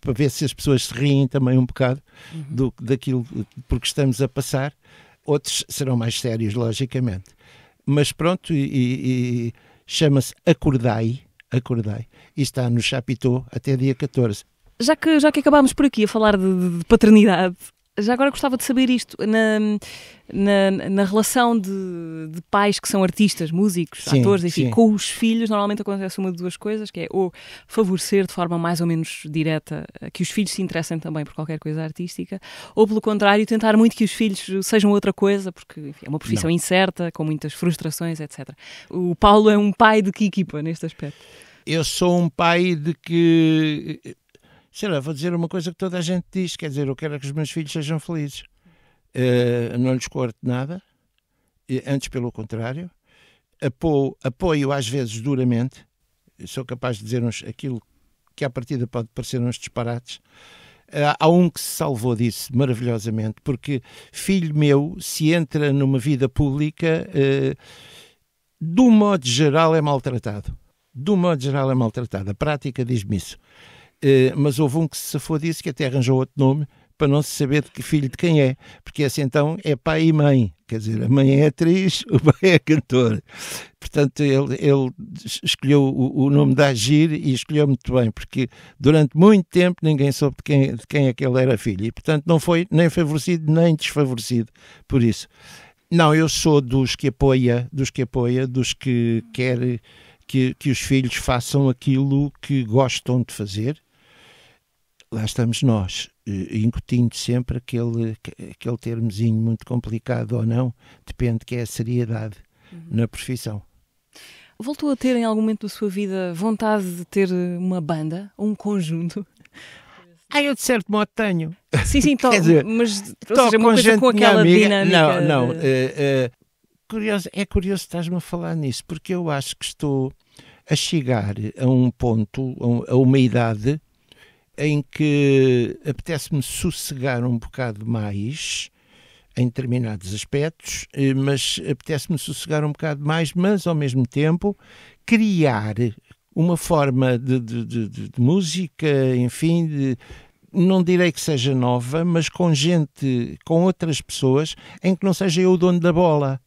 para ver se as pessoas se riem também um bocado uhum. do, daquilo porque estamos a passar. Outros serão mais sérios, logicamente. Mas pronto, e, e chama-se Acordai, Acordai, e está no Chapitou até dia 14. Já que, já que acabámos por aqui a falar de, de paternidade, já agora gostava de saber isto na, na, na relação de, de, pais que são artistas, músicos, sim, atores, enfim, sim. com os filhos, normalmente acontece uma de duas coisas, que é ou favorecer de forma mais ou menos direta eh, que os filhos se interessem também por qualquer coisa artística, ou pelo contrário, tentar muito que os filhos sejam outra coisa, porque enfim, é uma profissão Não. incerta, com muitas frustrações, etc. O Paulo é um pai de que equipa neste aspecto? Eu sou um pai de que sei lá, vou dizer uma coisa que toda a gente diz, quer dizer, eu quero é que os meus filhos sejam felizes. Uh, não lhes corto nada, antes pelo contrário. Apoio, apoio às vezes duramente, sou capaz de dizer uns, aquilo que à partida pode parecer uns disparates. Uh, há um que se salvou disso maravilhosamente, porque filho meu, se entra numa vida pública, uh, do modo geral é maltratado. Do modo geral é maltratado. A prática diz-me isso. Eh, mas houve um que se safou disso, que até arranjou outro nome, para não se saber de que filho de quem é, porque esse então é pai e mãe, quer dizer, a mãe é atriz, o pai é cantor. Portanto, ele, ele escolheu o, o, nome de Agir e escolheu muito bem, porque durante muito tempo ninguém soube de quem, de quem é que ele era filho, e portanto não foi nem favorecido nem desfavorecido por isso. Não, eu sou dos que apoia, dos que apoia, dos que quer que, que os filhos façam aquilo que gostam de fazer, lá estamos nós, eh, incutindo sempre aquele, aquele termozinho muito complicado ou não, depende que é a seriedade uhum. na profissão. Voltou a ter em algum momento da sua vida vontade de ter eh, uma banda ou um conjunto? Ah, eu de certo modo tenho. Sim, sim, toco, dizer, mas toco seja, uma com, gente com aquela amiga. dinâmica. Não, não. De... Uh, uh, eh, curioso, é curioso estás-me a falar nisso, porque eu acho que estou a chegar a um ponto, a uma idade em que apetece-me sossegar um bocado mais em determinados aspectos, eh, mas apetece-me sossegar um bocado mais, mas ao mesmo tempo criar uma forma de, de, de, de música, enfim, não direi que seja nova, mas com gente, com outras pessoas, em que não seja eu o dono da bola.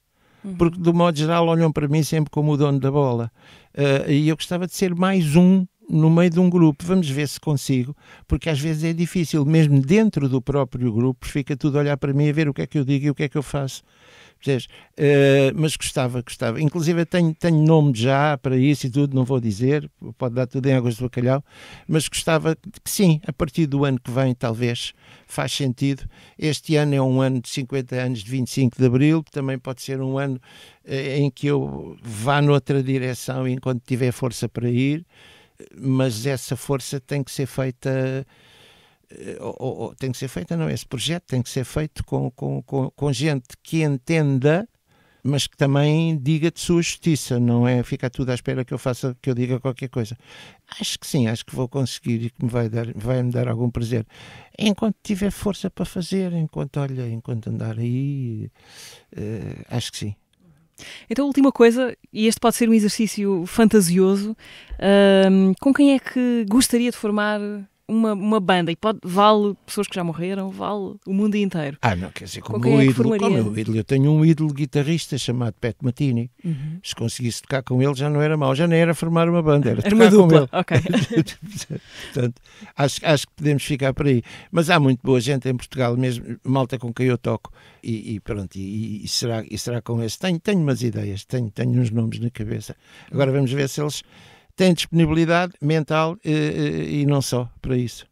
Uhum. Porque, do modo geral, olham para mim sempre como o dono da bola. Uh, e eu gostava de ser mais um no meio de um grupo. Vamos ver se consigo, porque às vezes é difícil, mesmo dentro do próprio grupo, fica tudo a olhar para mim a ver o que é que eu digo e o que é que eu faço. Uh, mas gostava, gostava. Inclusive, tenho, tenho nome já para isso e tudo, não vou dizer, pode dar tudo em águas de bacalhau, mas gostava que sim, a partir do ano que vem, talvez, faz sentido. Este ano é um ano de 50 anos de 25 de Abril, também pode ser um ano uh, em que eu vá noutra direção enquanto tiver força para ir mas essa força tem que ser feita. Eh, ou, ou, tem que ser feita, não, esse projeto tem que ser feito com, com, com, com gente que entenda, mas que também diga de sua justiça, não é ficar tudo à espera que eu faça, que eu diga qualquer coisa. Acho que sim, acho que vou conseguir e que me vai dar, vai me dar algum prazer. Enquanto tiver força para fazer, enquanto olha, enquanto andar aí, uh, acho que sim. Então, última coisa, e este pode ser um exercício fantasioso, com quem é que gostaria de formar uma, uma banda e pode, vale pessoas que já morreram, vale o mundo inteiro. Ah, não, quer dizer, como, o é ídolo, como meu ídolo, eu tenho um ídolo guitarrista chamado Pat Matini. Uhum. Se conseguisse tocar com ele já não era mal já nem era formar uma banda, era, era tocar com ele. ok Portanto, acho, acho que podemos ficar por aí. Mas há muito boa gente em Portugal, mesmo malta com quem eu toco, e, e pronto, e, e, será, e será com esse. Tenho, tenho umas ideias, tenho, tenho uns nomes na cabeça. Agora vamos ver se eles tem disponibilidade mental e, eh, eh, e não só para isso.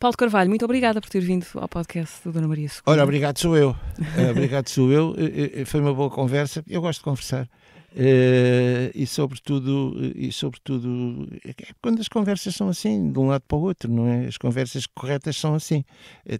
Paulo Carvalho, muito obrigada por ter vindo ao podcast do Dona Maria Segunda. Olha, obrigado sou eu. Eh, obrigado sou eu. Foi uma boa conversa. Eu gosto de conversar. e sobretudo e sobretudo é é quando as conversas são assim de um lado para o outro não é as conversas corretas são assim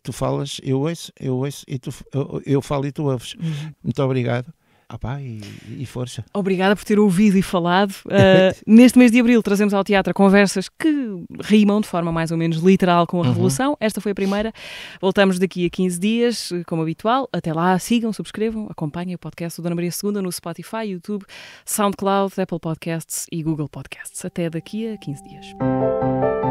tu falas eu ouço eu ouço e tu eu, eu falo e tu ouves uhum. muito obrigado ah, pá, e, e, força. Obrigada por ter ouvido e falado. Uh, neste mês de abril trazemos ao teatro conversas que rimam de forma mais ou menos literal com a uhum. Revolução. Esta foi a primeira. Voltamos daqui a 15 dias, como habitual. Até lá, sigam, subscrevam, acompanhem o podcast do Dona Maria Segunda no Spotify, YouTube, SoundCloud, Apple Podcasts e Google Podcasts. Até daqui a 15 dias.